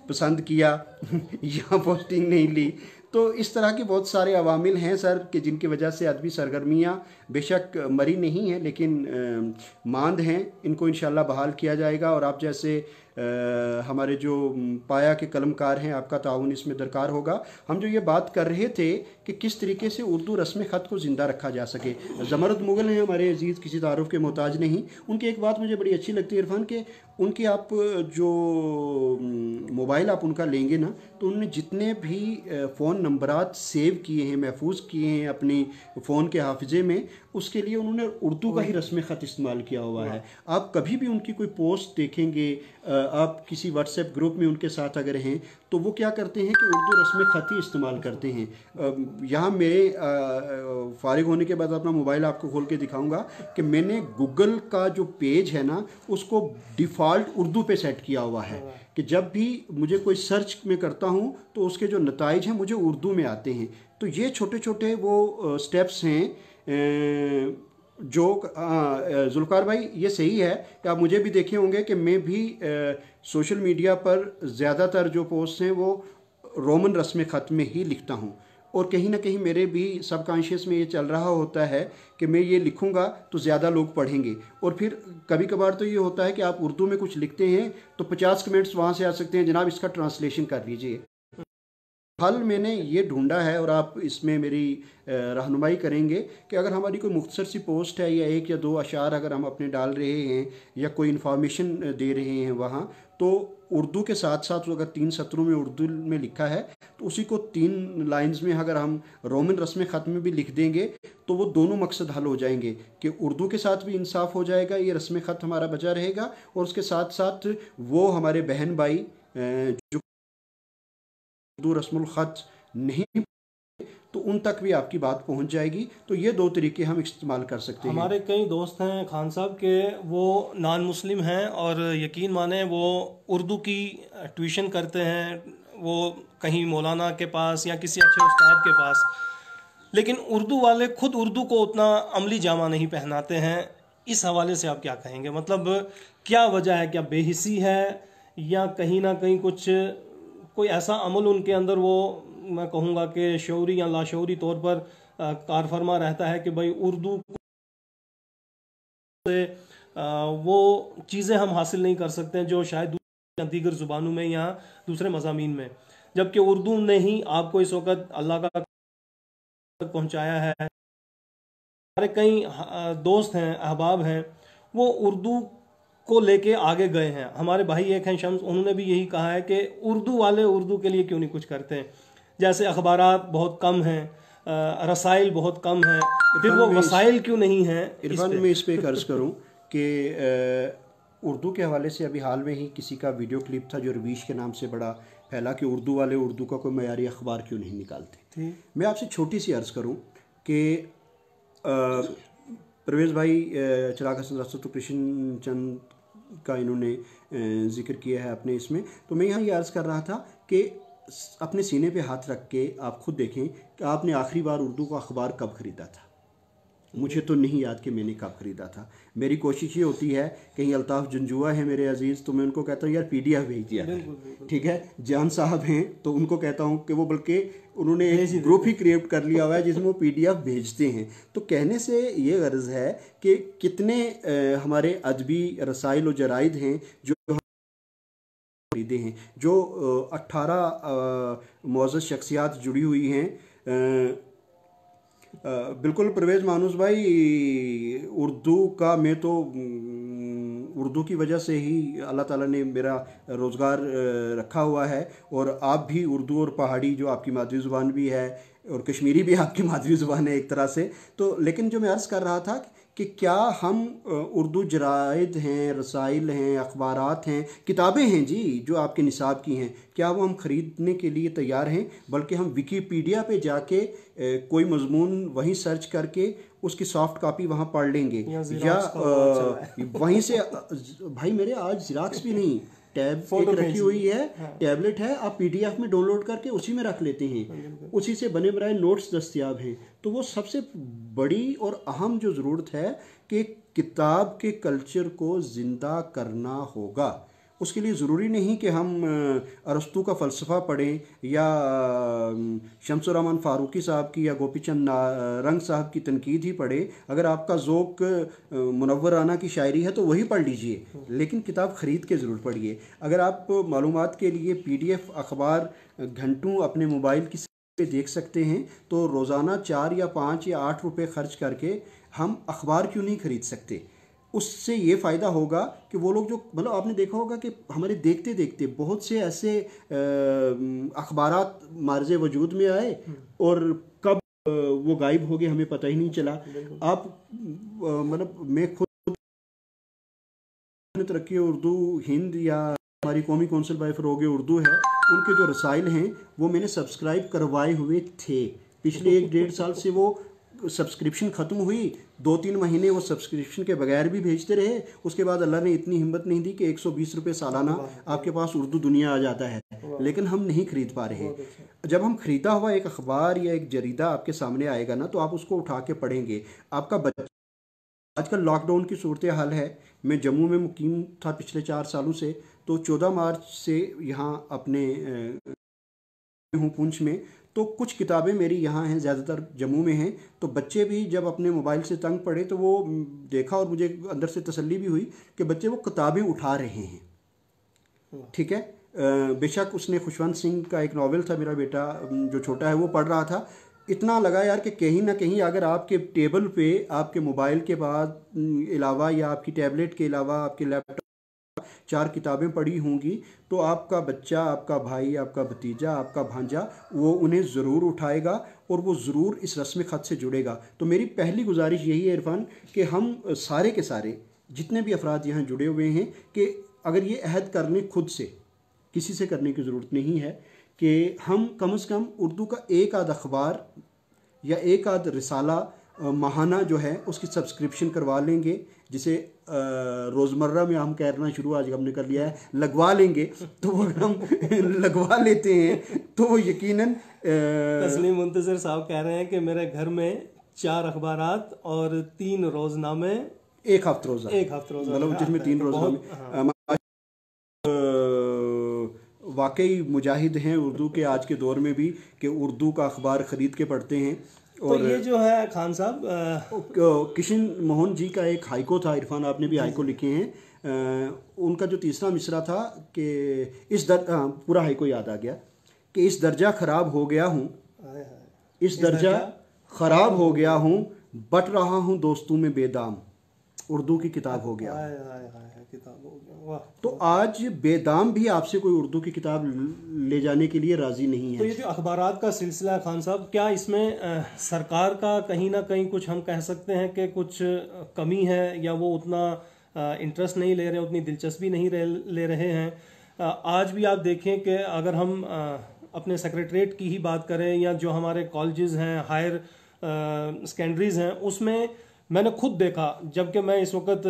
पसंद किया यहाँ पोस्टिंग नहीं ली तो इस तरह के बहुत सारे अवामिल हैं सर कि जिनकी वजह से अदबी सरगर्मियाँ बेशक मरी नहीं है लेकिन मांद हैं इनको इन बहाल किया जाएगा और आप जैसे आ, हमारे जो पाया के कलमकार हैं आपका ताउन इसमें दरकार होगा हम जो ये बात कर रहे थे कि किस तरीके से उर्दू रस्म ख़त को ज़िंदा रखा जा सके जमरत मुग़ल हैं हमारे अजीज़ किसी तारफ़ के मोहताज नहीं उनकी एक बात मुझे बड़ी अच्छी लगती है इरफान के उनके आप जो मोबाइल आप उनका लेंगे ना तो उनने जितने भी फ़ोन नंबरात सेव किए हैं महफूज किए हैं अपनी फ़ोन के हाफजे में उसके लिए उन्होंने उर्दू का ही रस्म ख़त इस्तेमाल किया हुआ हाँ। है आप कभी भी उनकी कोई पोस्ट देखेंगे आप किसी व्हाट्सएप ग्रुप में उनके साथ अगर हैं तो वो क्या करते हैं कि उर्दू रस्म ख़त ही इस्तेमाल करते हैं यहाँ मेरे फारिग होने के बाद अपना मोबाइल आपको खोल के दिखाऊंगा कि मैंने गूगल का जो पेज है ना उसको डिफ़ॉल्ट उर्दू पे सेट किया हुआ है हाँ। कि जब भी मुझे कोई सर्च में करता हूँ तो उसके जो नतज हैं मुझे उर्दू में आते हैं तो ये छोटे छोटे वो स्टेप्स हैं जो जुल्फ़ार भाई ये सही है कि आप मुझे भी देखे होंगे कि मैं भी सोशल मीडिया पर ज़्यादातर जो पोस्ट हैं वो रोमन रस्म ख़त में ही लिखता हूँ और कहीं ना कहीं मेरे भी सबकॉन्शियस में ये चल रहा होता है कि मैं ये लिखूंगा तो ज़्यादा लोग पढ़ेंगे और फिर कभी कभार तो ये होता है कि आप उर्दू में कुछ लिखते हैं तो पचास कमेंट्स वहाँ से आ सकते हैं जनाब इसका ट्रांसलेशन कर लीजिए हल मैंने ये ढूंढा है और आप इसमें मेरी रहनुमाई करेंगे कि अगर हमारी कोई मुख्तर सी पोस्ट है या एक या दो अशार अगर हम अपने डाल रहे हैं या कोई इन्फॉर्मेशन दे रहे हैं वहाँ तो उर्दू के साथ साथ अगर तीन सत्रों में उर्दू में लिखा है तो उसी को तीन लाइंस में अगर हम रोमन रस्म ख़त में भी लिख देंगे तो वो दोनों मकसद हल हो जाएंगे कि उर्दू के साथ भी इंसाफ हो जाएगा ये रस्म ख़त हमारा बचा रहेगा और उसके साथ साथ वो हमारे बहन भाई जो उर्दू रस्म ख़त नहीं तो उन तक भी आपकी बात पहुंच जाएगी तो ये दो तरीके हम इस्तेमाल कर सकते हैं हमारे कई दोस्त हैं खान साहब के वो नान मुस्लिम हैं और यकीन माने वो उर्दू की ट्यूशन करते हैं वो कहीं मौलाना के पास या किसी अच्छे उस्ताद के पास लेकिन उर्दू वाले खुद उर्दू को उतना अमली जामा नहीं पहनाते हैं इस हवाले से आप क्या कहेंगे मतलब क्या वजह है क्या बेहिसी है या कहीं ना कहीं कुछ कोई ऐसा अमल उनके अंदर वो मैं कहूँगा कि शौरी या लाशौरी तौर पर कारफरमा रहता है कि भाई उर्दू से वो चीज़ें हम हासिल नहीं कर सकते हैं जो शायद दीगर ज़ुबानों में या दूसरे मजामी में जबकि उर्दू ने ही आपको इस वक्त अल्लाह का पहुँचाया है हमारे कई दोस्त हैं अहबाब हैं वो उर्दू को लेके आगे गए हैं हमारे भाई एक हैं शम्स उन्होंने भी यही कहा है कि उर्दू वाले उर्दू के लिए क्यों नहीं कुछ करते हैं जैसे अखबार बहुत कम हैं रसाइल बहुत कम हैं फिर वो वसाइल क्यों नहीं हैं इरफान मैं इस पर कर्ज करूँ कि उर्दू के हवाले से अभी हाल में ही किसी का वीडियो क्लिप था जो रवीश के नाम से बड़ा फैला कि उर्दू वाले उर्दू का कोई मैारी अखबार क्यों नहीं निकालते मैं आपसे छोटी सी अर्ज़ करूँ कि परवेज़ भाई चिराग हसन रसत कृष्ण चंद का इन्होंने जिक्र किया है अपने इसमें तो मैं यहाँ ये अर्ज़ कर रहा था कि अपने सीने पे हाथ रख के आप खुद देखें कि आपने आखिरी बार उर्दू का अखबार कब ख़रीदा था मुझे तो नहीं याद कि मैंने कब ख़रीदा था मेरी कोशिश ये होती है कहीं अल्ताफ़ जंजुआ है मेरे अजीज़ तो मैं उनको कहता हूँ यार पी डी एफ भेज दिया ठीक है जान साहब हैं तो उनको कहता हूँ कि वो बल्कि उन्होंने एक ग्रुप ही क्रिएट कर लिया हुआ है जिसमें वो पी भेजते हैं तो कहने से ये गर्ज़ है कि कितने हमारे अदबी रसाइल व जराइद हैं जो खरीदे हैं जो अट्ठारह मोज़ शख्सियात जुड़ी हुई हैं बिल्कुल परवेज़ मानूस भाई उर्दू का मैं तो उर्दू की वजह से ही अल्लाह ताला ने मेरा रोज़गार रखा हुआ है और आप भी उर्दू और पहाड़ी जो आपकी मादरी ज़ुबान भी है और कश्मीरी भी आपकी मादरी ज़ुबान है एक तरह से तो लेकिन जो मैं अर्ज़ कर रहा था कि क्या हम उर्दू जराइद हैं रसाइल हैं अखबार हैं किताबें हैं जी जो आपके निसाब की हैं क्या वो हम ख़रीदने के लिए तैयार हैं बल्कि हम विकीपीडिया पे जाके कोई मजमून वहीं सर्च करके उसकी सॉफ्ट कॉपी वहाँ पढ़ लेंगे या, या वहीं से भाई मेरे आज जिराक्स भी नहीं टैब एक रखी हुई है हाँ। टैबलेट है आप पीडीएफ में डाउनलोड करके उसी में रख लेते हैं हाँ, उसी से बने बनाए नोट्स दस्तियाब हैं तो वो सबसे बड़ी और अहम जो ज़रूरत है कि किताब के कल्चर को ज़िंदा करना होगा उसके लिए ज़रूरी नहीं कि हम अरस्तू का फ़लसफ़ा पढ़ें या शमसुररहमान फ़ारूकी साहब की या गोपी चंद रंग साहब की तनकीद ही पढ़ें अगर आपका ओक मुनवराना की शायरी है तो वही पढ़ लीजिए लेकिन किताब ख़रीद के ज़रूर पढ़िए अगर आप मालूम के लिए पी डी एफ़ अखबार घंटों अपने मोबाइल की पे देख सकते हैं तो रोज़ाना चार या पाँच या आठ रुपये खर्च करके हम अखबार क्यों नहीं खरीद सकते उससे ये फ़ायदा होगा कि वो लोग जो मतलब आपने देखा होगा कि हमारे देखते देखते बहुत से ऐसे अखबार मार्ज वजूद में आए हम्म। और कब वो गायब हो गए हमें पता ही नहीं चला आप मतलब मैं खुद तरक्की उर्दू हिंद या हमारी कौमी कौंसिल बाई फरोग उर्दू है उनके जो रसाइल हैं वो मैंने सब्सक्राइब करवाए हुए थे पिछले एक डेढ़ साल से वो सब्सक्रिप्शन ख़त्म हुई दो तीन महीने वो सब्सक्रिप्शन के बगैर भी भेजते रहे उसके बाद अल्लाह ने इतनी हिम्मत नहीं दी कि एक सौ बीस रुपये सालाना आपके पास उर्दू दुनिया आ जाता है लेकिन हम नहीं खरीद पा रहे अच्छा। जब हम खरीदा हुआ एक अखबार या एक जरीदा आपके सामने आएगा ना तो आप उसको उठा के पढ़ेंगे आपका बच्चा आजकल लॉकडाउन की सूरत हाल है मैं जम्मू में मुकीम था पिछले चार सालों से तो चौदह मार्च से यहाँ अपने हूँ पूंछ में तो कुछ किताबें मेरी यहाँ हैं ज़्यादातर जम्मू में हैं तो बच्चे भी जब अपने मोबाइल से तंग पड़े तो वो देखा और मुझे अंदर से तसल्ली भी हुई कि बच्चे वो किताबें उठा रहे हैं ठीक है बेशक उसने खुशवंत सिंह का एक नावल था मेरा बेटा जो छोटा है वो पढ़ रहा था इतना लगा यार कि कहीं ना कहीं अगर आपके टेबल पे आपके मोबाइल के बाद अलावा या आपकी टैबलेट के अलावा आपके लैपटॉप चार किताबें पढ़ी होंगी तो आपका बच्चा आपका भाई आपका भतीजा आपका भांजा वो उन्हें ज़रूर उठाएगा और वो ज़रूर इस रस्म ख़त से जुड़ेगा तो मेरी पहली गुजारिश यही है इरफान कि हम सारे के सारे जितने भी अफराद यहाँ जुड़े हुए हैं कि अगर ये अहद कर लें खुद से किसी से करने की ज़रूरत नहीं है कि हम कम अज़ कम उर्दू का एक आध अखबार या एक आध रिसाला माहाना जो है उसकी सब्सक्रिप्शन करवा लेंगे जिसे रोज़मर्रा में हम कहना शुरू आज हमने कर लिया है लगवा लेंगे तो अगर हम लगवा लेते हैं तो वो यकीन असली मुंतजर साहब कह रहे हैं कि मेरे घर में चार अखबार और तीन रोजनामे एक हफ्ते रोजा एक हफ्ते रोजा मतलब जिसमें तीन तो रोजनामे हाँ। वाकई मुजाहिद हैं उर्दू के आज के दौर में भी कि उर्दू का अखबार ख़रीद के पढ़ते हैं तो और तो ये जो है खान साहब किशन मोहन जी का एक हाइको था इरफान आपने भी हाइको लिखे हैं उनका जो तीसरा मिसरा था कि इस दर आ, पूरा हाइको याद आ गया कि इस दर्जा ख़राब हो गया हूँ इस दर्जा ख़राब हो गया हूँ बट रहा हूँ दोस्तों में बेदाम उर्दू की किताब हो गया किताब हो गया वाह तो आज बेदाम भी आपसे कोई उर्दू की किताब ले जाने के लिए राजी नहीं है तो ये जो अखबार का सिलसिला है खान साहब क्या इसमें सरकार का कहीं ना कहीं कुछ हम कह सकते हैं कि कुछ कमी है या वो उतना इंटरेस्ट नहीं ले रहे उतनी दिलचस्पी नहीं ले रहे हैं आज भी आप देखें कि अगर हम अपने सेक्रेटरीट की ही बात करें या जो हमारे कॉलेजेस हैं हायर सेकेंडरीज हैं उसमें मैंने खुद देखा जबकि मैं इस वक्त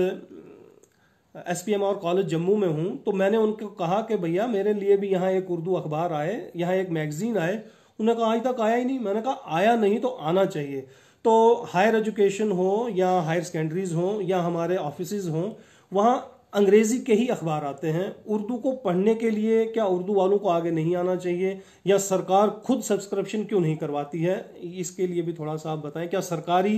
S P M R college Jammu में हूँ तो मैंने उनको कहा कि भैया मेरे लिए भी यहाँ एक उर्दू अखबार आए यहाँ एक मैगज़ीन आए उन्होंने कहा आज तक आया ही नहीं मैंने कहा आया नहीं तो आना चाहिए तो हायर एजुकेशन हो या हायर सेकेंडरीज हों या हमारे ऑफिस हों वहाँ अंग्रेज़ी के ही अखबार आते हैं उर्दू को पढ़ने के लिए क्या उर्दू वालों को आगे नहीं आना चाहिए या सरकार खुद सब्सक्रिप्शन क्यों नहीं करवाती है इसके लिए भी थोड़ा सा आप बताएं क्या सरकारी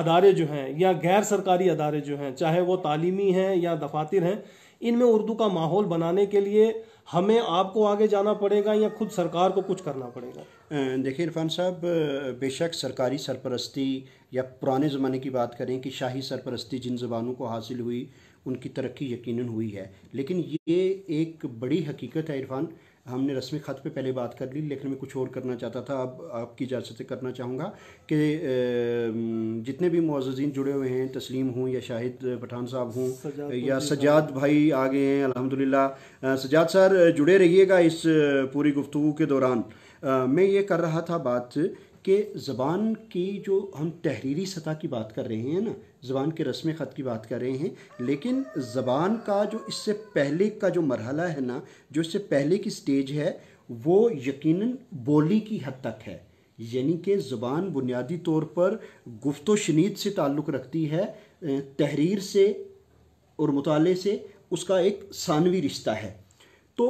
अदारे जो हैं या गैर सरकारी अदारे जो हैं चाहे वो तालीमी हैं या दफातर हैं इनमें उर्दू का माहौल बनाने के लिए हमें आपको आगे जाना पड़ेगा या खुद सरकार को कुछ करना पड़ेगा देखिए इरफान साहब बेशक सरकारी सरपरस्ती या पुराने ज़माने की बात करें कि शाही सरपरस्ती जिन ज़बानों को हासिल हुई उनकी तरक्की यकीनन हुई है लेकिन ये एक बड़ी हकीकत है इरफान हमने रस्म ख़त पे पहले बात कर ली लेकिन मैं कुछ और करना चाहता था अब आपकी इजाज़त से करना चाहूँगा कि जितने भी मुआजीन जुड़े हुए हैं तस्लीम हूँ या शाहिद पठान साहब हों या तो सजाद हाँ। भाई आ गए हैं अल्हम्दुलिल्लाह सजाद सर जुड़े रहिएगा इस पूरी गुफ्तु के दौरान मैं ये कर रहा था बात कि ज़बान की जो हम तहरीरी सतह की बात कर रहे हैं ना ज़बान के रस्म ख़त की बात कर रहे हैं लेकिन ज़बान का जो इससे पहले का जो मरहला है ना जो इससे पहले की स्टेज है वो यकीन बोली की हद तक है यानी कि ज़बान बुनियादी तौर पर गुफ्त शनीद से ताल्लुक़ रखती है तहरीर से और मुताले से उसका एक सानवी रिश्ता है तो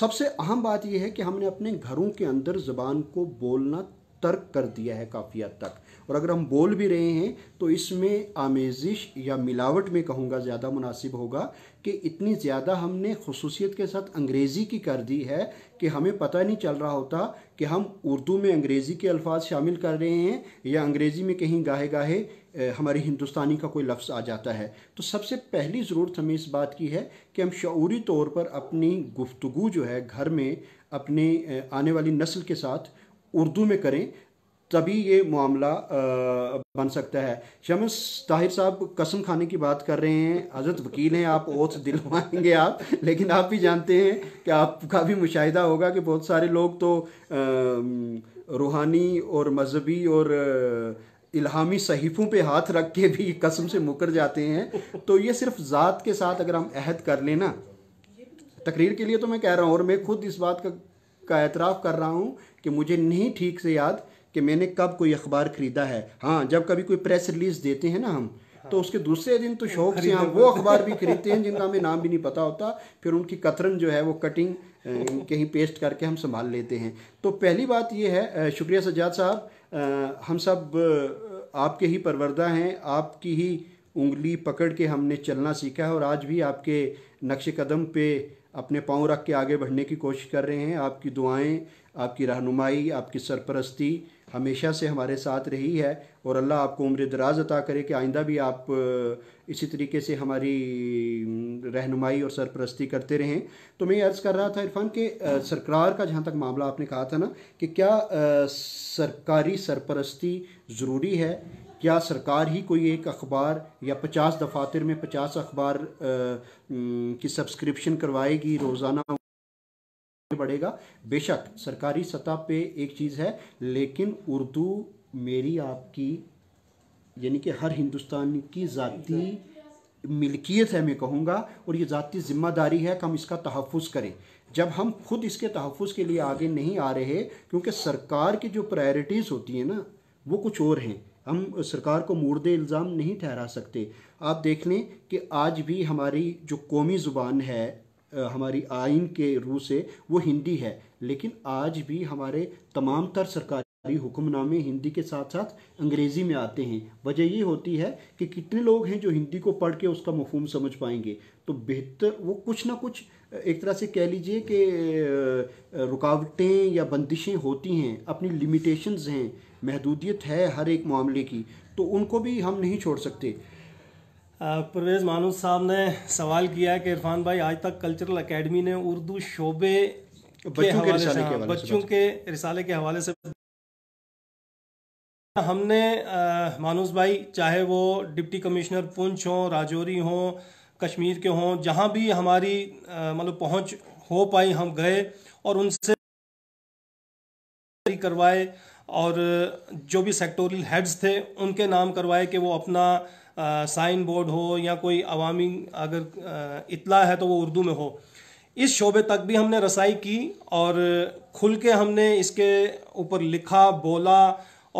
सबसे अहम बात यह है कि हमने अपने घरों के अंदर ज़बान को बोलना तर्क कर दिया है काफ़ी हद तक और अगर हम बोल भी रहे हैं तो इसमें आमेजिश या मिलावट में कहूँगा ज़्यादा मुनासिब होगा कि इतनी ज़्यादा हमने खसूसियत के साथ अंग्रेज़ी की कर दी है कि हमें पता नहीं चल रहा होता कि हम उर्दू में अंग्रेज़ी के अल्फाज शामिल कर रहे हैं या अंग्रेज़ी में कहीं गाहे गाहे हमारी हिंदुस्तानी का कोई लफ्ज़ आ जाता है तो सबसे पहली ज़रूरत हमें इस बात की है कि हम शूरी तौर पर अपनी गुफ्तु जो है घर में अपने आने वाली नस्ल के साथ उर्दू में करें तभी ये मामला बन सकता है शमस ताहिर साहब कसम खाने की बात कर रहे हैं हजरत वकील हैं आप ओथ दिलवाएंगे आप लेकिन आप भी जानते हैं कि आपका भी मुशाहिदा होगा कि बहुत सारे लोग तो रूहानी और मजहबी और इलामी सहीफ़ों पे हाथ रख के भी कसम से मुकर जाते हैं तो ये सिर्फ ज़ात के साथ अगर हम अहद कर लेना तकरीर के लिए तो मैं कह रहा हूँ और मैं खुद इस बात का का एतराफ़ कर रहा हूँ कि मुझे नहीं ठीक से याद कि मैंने कब कोई अखबार खरीदा है हाँ जब कभी कोई प्रेस रिलीज देते हैं ना हम तो उसके दूसरे दिन तो शौक से हम वो अखबार भी खरीदते हैं जिनका हमें नाम भी नहीं पता होता फिर उनकी कतरन जो है वो कटिंग कहीं पेस्ट करके हम संभाल लेते हैं तो पहली बात ये है शुक्रिया सज्जाद साहब हम सब आपके ही परवरदा हैं आपकी ही उंगली पकड़ के हमने चलना सीखा है और आज भी आपके नक्श कदम पे अपने पाँव रख के आगे बढ़ने की कोशिश कर रहे हैं आपकी दुआएं आपकी रहनुमाई आपकी सरपरस्ती हमेशा से हमारे साथ रही है और अल्लाह आपको उम्र दराज अता करे कि आइंदा भी आप इसी तरीके से हमारी रहनुमाई और सरपरस्ती करते रहें तो मैं अर्ज़ कर रहा था इरफान के सरकार का जहाँ तक मामला आपने कहा था ना कि क्या सरकारी सरपरस्ती ज़रूरी है क्या सरकार ही कोई एक अखबार या पचास दफातर में पचास अखबार की सब्सक्रिप्शन करवाएगी रोज़ाना बढ़ेगा बेशक सरकारी सतह पे एक चीज़ है लेकिन उर्दू मेरी आपकी यानी कि हर हिंदुस्तान की जाति मिल्कियत है मैं कहूँगा और ये जाति ज़िम्मेदारी है कि हम इसका तहफ़ करें जब हम खुद इसके तहफ़ के लिए आगे नहीं आ रहे क्योंकि सरकार की जो प्रायोरिटीज़ होती है ना वो कुछ और हैं हम सरकार को मुर्द इल्ज़ाम नहीं ठहरा सकते आप देख लें कि आज भी हमारी जो कौमी ज़ुबान है हमारी आइन के रू से वो हिंदी है लेकिन आज भी हमारे तमाम तर सरकारी हुक्मनामे हिंदी के साथ साथ अंग्रेज़ी में आते हैं वजह ये होती है कि कितने लोग हैं जो हिंदी को पढ़ के उसका मफहम समझ पाएंगे तो बेहतर वो कुछ ना कुछ एक तरह से कह लीजिए कि रुकावटें या बंदिशें होती हैं अपनी लिमिटेशंस हैं महदूदियत है हर एक मामले की तो उनको भी हम नहीं छोड़ सकते परवेज़ मानूस साहब ने सवाल किया कि इरफान भाई आज तक कल्चरल अकेडमी ने उर्दू शोबे बच्चों के, रिसाले के बच्चों के रिसाले के हवाले से हमने मानूस भाई चाहे वो डिप्टी कमिश्नर पुंछ हों राजौरी हों कश्मीर के हों जहाँ भी हमारी मतलब पहुँच हो पाई हम गए और उनसे करवाए और जो भी सेक्टोरियल हेड्स थे उनके नाम करवाए कि वो अपना साइन बोर्ड हो या कोई अवामी अगर इतला है तो वो उर्दू में हो इस शोबे तक भी हमने रसाई की और खुल के हमने इसके ऊपर लिखा बोला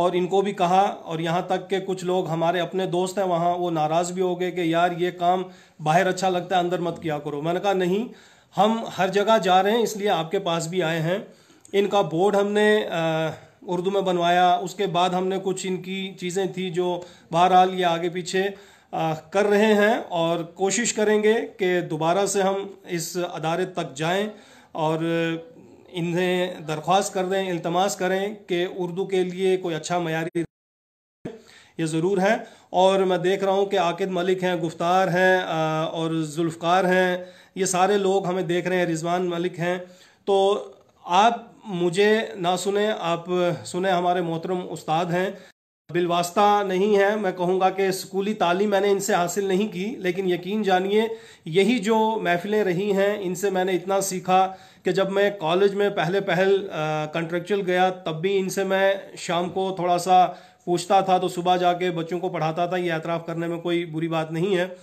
और इनको भी कहा और यहाँ तक के कुछ लोग हमारे अपने दोस्त हैं वहाँ वो नाराज़ भी हो गए कि यार ये काम बाहर अच्छा लगता है अंदर मत किया करो मैंने कहा नहीं हम हर जगह जा रहे हैं इसलिए आपके पास भी आए हैं इनका बोर्ड हमने आ, उर्दू में बनवाया उसके बाद हमने कुछ इनकी चीज़ें थी जो बहरहाल ये आगे पीछे आ, कर रहे हैं और कोशिश करेंगे कि दोबारा से हम इस अदारे तक जाएं और इन्हें दरख्वास्त कर दें अल्तमास करें कि उर्दू के लिए कोई अच्छा मैारी ये ज़रूर है और मैं देख रहा हूँ कि आकिद मलिक हैं गुफ्तार हैं और जुल्फ़ार हैं ये सारे लोग हमें देख रहे हैं रिजवान मलिक हैं तो आप मुझे ना सुने आप सुने हमारे मोहतरम उस्ताद हैं बिलवास्ता नहीं है मैं कहूँगा कि स्कूली तालीम मैंने इनसे हासिल नहीं की लेकिन यकीन जानिए यही जो महफ़िलें रही हैं इनसे मैंने इतना सीखा कि जब मैं कॉलेज में पहले पहल कंट्रेक्चुअल गया तब भी इनसे मैं शाम को थोड़ा सा पूछता था तो सुबह जाके बच्चों को पढ़ाता था ये एतराफ़ करने में कोई बुरी बात नहीं है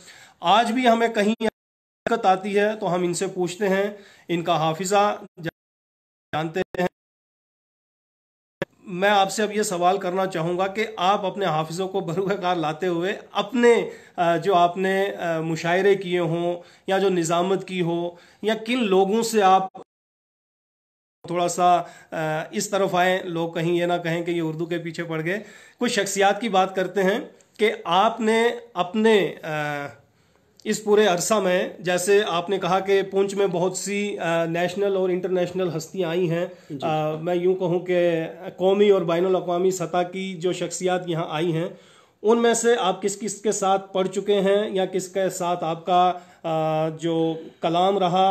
आज भी हमें कहीं दिक्कत आती है तो हम इनसे पूछते हैं इनका हाफिज़ा जानते हैं मैं आपसे अब ये सवाल करना चाहूँगा कि आप अपने हाफिज़ों को बरूकार लाते हुए अपने जो आपने मुशायरे किए हों या जो निज़ामत की हो या किन लोगों से आप थोड़ा सा इस तरफ आए लोग कहीं ये ना कहें कि ये उर्दू के पीछे पड़ गए कुछ शख्सियात की बात करते हैं कि आपने अपने इस पूरे अरसा में जैसे आपने कहा कि पुंछ में बहुत सी नेशनल और इंटरनेशनल हस्तियाँ आई हैं मैं यूं कहूं कि कौमी और बैन अवी सतह की जो शख्सियात यहाँ आई हैं उनमें से आप किस किस के साथ पढ़ चुके हैं या किसके साथ आपका जो कलाम रहा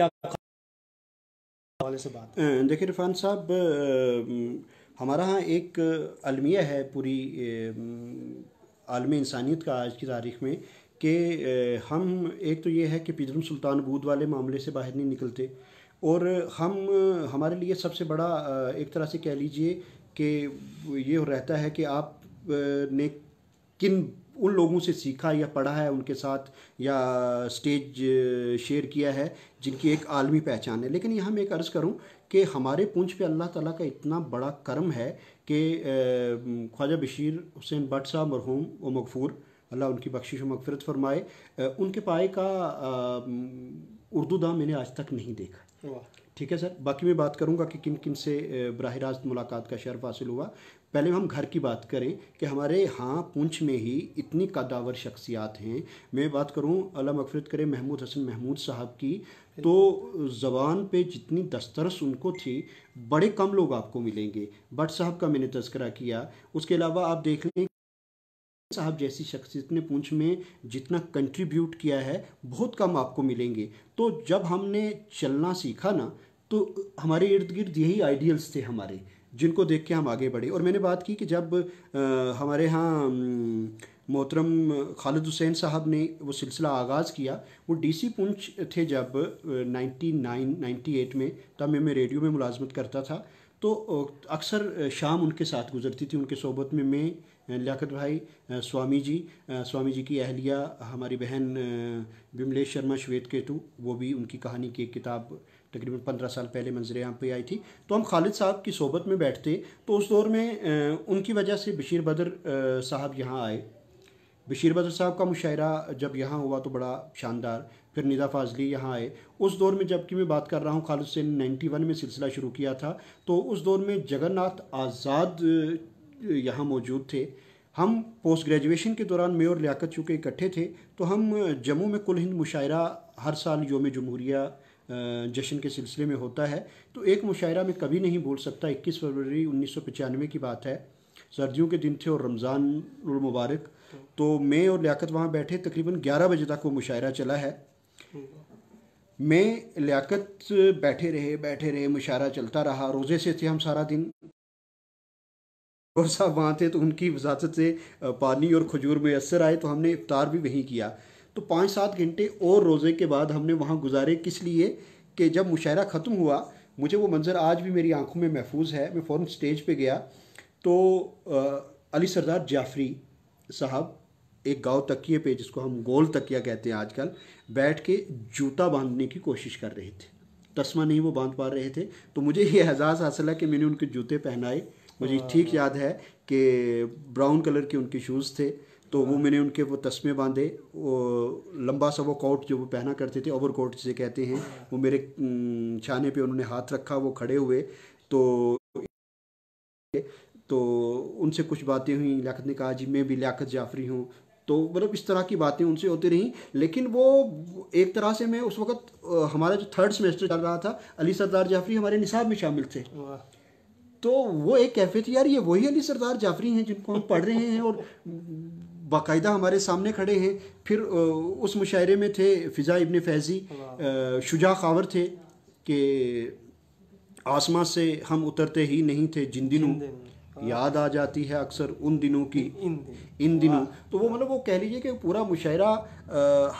या हवाले से बात देखिए रिफान साहब हमारा यहाँ एक अलमिया है पूरी आलमी इंसानियत का आज की तारीख में कि हम एक तो ये है कि पिजरम सुल्तान बूद वाले मामले से बाहर नहीं निकलते और हम हमारे लिए सबसे बड़ा एक तरह से कह लीजिए कि ये रहता है कि आप ने किन उन लोगों से सीखा या पढ़ा है उनके साथ या स्टेज शेयर किया है जिनकी एक आलमी पहचान है लेकिन यहाँ मैं एक अर्ज़ करूँ कि हमारे पूंछ पे अल्लाह ताला का इतना बड़ा करम है कि ख्वाजा बशीर हुसैन भट्ट साहब मरहूम व मकफूर अल्लाह उनकी बख्शिश मगफरत फरमाए उनके पाए का उर्दू दाम मैंने आज तक नहीं देखा ठीक है सर बाकी मैं बात करूंगा कि किन किन से बरह रास्त मुलाकात का शर्फ हासिल हुआ पहले हम घर की बात करें कि हमारे यहाँ पुंछ में ही इतनी कदावर शख्सियात हैं मैं बात करूँ अला मफरत करे महमूद हसन महमूद साहब की तो ज़बान पे जितनी दस्तरस उनको थी बड़े कम लोग आपको मिलेंगे भट्ट साहब का मैंने तस्करा किया उसके अलावा आप देख लें साहब जैसी शख्सियत ने पूंछ में जितना कंट्रीब्यूट किया है बहुत कम आपको मिलेंगे तो जब हमने चलना सीखा ना तो हमारे इर्द गिर्द यही आइडियल्स थे हमारे जिनको देख के हम आगे बढ़े और मैंने बात की कि जब आ, हमारे यहाँ मोहतरम खालिद हुसैन साहब ने वो सिलसिला आगाज़ किया वो डीसी पुंछ थे जब 99 98 में तब मैं मैं रेडियो में मुलाजमत करता था तो अक्सर शाम उनके साथ गुजरती थी उनके सोबत में मैं लियाकत भाई स्वामी जी स्वामी जी की अहलिया हमारी बहन विमलेश शर्मा श्वेत केतु वो भी उनकी कहानी की एक किताब तकरीबन पंद्रह साल पहले मंजर यहाँ पे आई थी तो हम खालिद साहब की सोबत में बैठते तो उस दौर में उनकी वजह से बशीर बदर साहब यहाँ आए बशीर बदर साहब का मुशायरा जब यहाँ हुआ तो बड़ा शानदार फिर निदा फाजली यहाँ आए उस दौर में जबकि मैं बात कर रहा हूँ खालिद से नाइन्टी वन में सिलसिला शुरू किया था तो उस दौर में जगन्नाथ आज़ाद यहाँ मौजूद थे हम पोस्ट ग्रेजुएशन के दौरान मैं और लियाकत चूँकि इकट्ठे थे तो हम जम्मू में कुल हिंद मुशायरा हर साल योम जमहूरिया जश्न के सिलसिले में होता है तो एक मुशायरा में कभी नहीं बोल सकता 21 फरवरी उन्नीस की बात है सर्दियों के दिन थे और रमज़ान मुबारक तो मैं और लियाकत वहाँ बैठे तकरीबन 11 बजे तक वो मुशायरा चला है मैं लियाकत बैठे रहे बैठे रहे मुशायरा चलता रहा रोज़े से थे हम सारा दिन और साहब वहाँ थे तो उनकी वजात से पानी और खजूर मैसर आए तो हमने इफ्तार भी वहीं किया तो पाँच सात घंटे और रोज़े के बाद हमने वहाँ गुजारे किस लिए कि जब मुशायरा ख़त्म हुआ मुझे वो मंज़र आज भी मेरी आंखों में महफूज है मैं फ़ौर स्टेज पे गया तो आ, अली सरदार जाफरी साहब एक गांव तकिए पे जिसको हम गोल तकिया कहते हैं आजकल बैठ के जूता बांधने की कोशिश कर रहे थे तस्मा नहीं वो बांध पा रहे थे तो मुझे ये एहसास हासिल है कि मैंने उनके जूते पहनाए मुझे ठीक हाँ। याद है कि ब्राउन कलर के उनके शूज़ थे तो वो हाँ। मैंने उनके वो तस्मे बांधे वो लंबा सा वो कोट जो वो पहना करते थे ओवर कोट जिसे कहते हैं हाँ। वो मेरे छाने पे उन्होंने हाथ रखा वो खड़े हुए तो तो उनसे कुछ बातें हुई लियाकत ने कहा जी मैं भी लियाकत जाफरी हूँ तो मतलब इस तरह की बातें उनसे होती रहीं लेकिन वो एक तरह से मैं उस वक्त हमारा जो थर्ड सेमेस्टर चल रहा था अली सरदार जाफरी हमारे निसाब में शामिल थे तो वो एक कैफ़े थी यार ये वही अली सरदार जाफरी हैं जिनको हम पढ़ रहे हैं और बाकायदा हमारे सामने खड़े हैं फिर उस मुशायरे में थे फ़िज़ा इबन फैज़ी शुजा खावर थे कि आसमां से हम उतरते ही नहीं थे जिन दिनों हाँ। याद आ जाती है अक्सर उन दिनों की इन, इन दिनों हाँ। तो वो मतलब वो कह लीजिए कि पूरा मुशायरा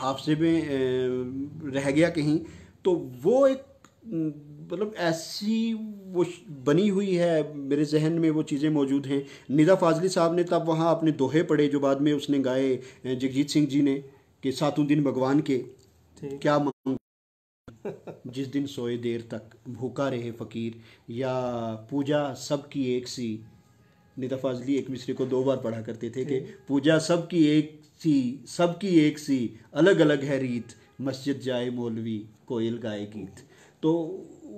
हाफसे में रह गया कहीं तो वो एक मतलब ऐसी वो बनी हुई है मेरे जहन में वो चीज़ें मौजूद हैं निदा फाजली साहब ने तब वहाँ अपने दोहे पढ़े जो बाद में उसने गाए जगजीत सिंह जी ने कि सातों दिन भगवान के क्या मांग जिस दिन सोए देर तक भूखा रहे फकीर या पूजा सबकी एक सी निदा फाजली एक मिसरे को दो बार पढ़ा करते थे कि पूजा सबकी एक सी सबकी एक सी अलग अलग है रीत मस्जिद जाए मौलवी कोयल गाए गीत तो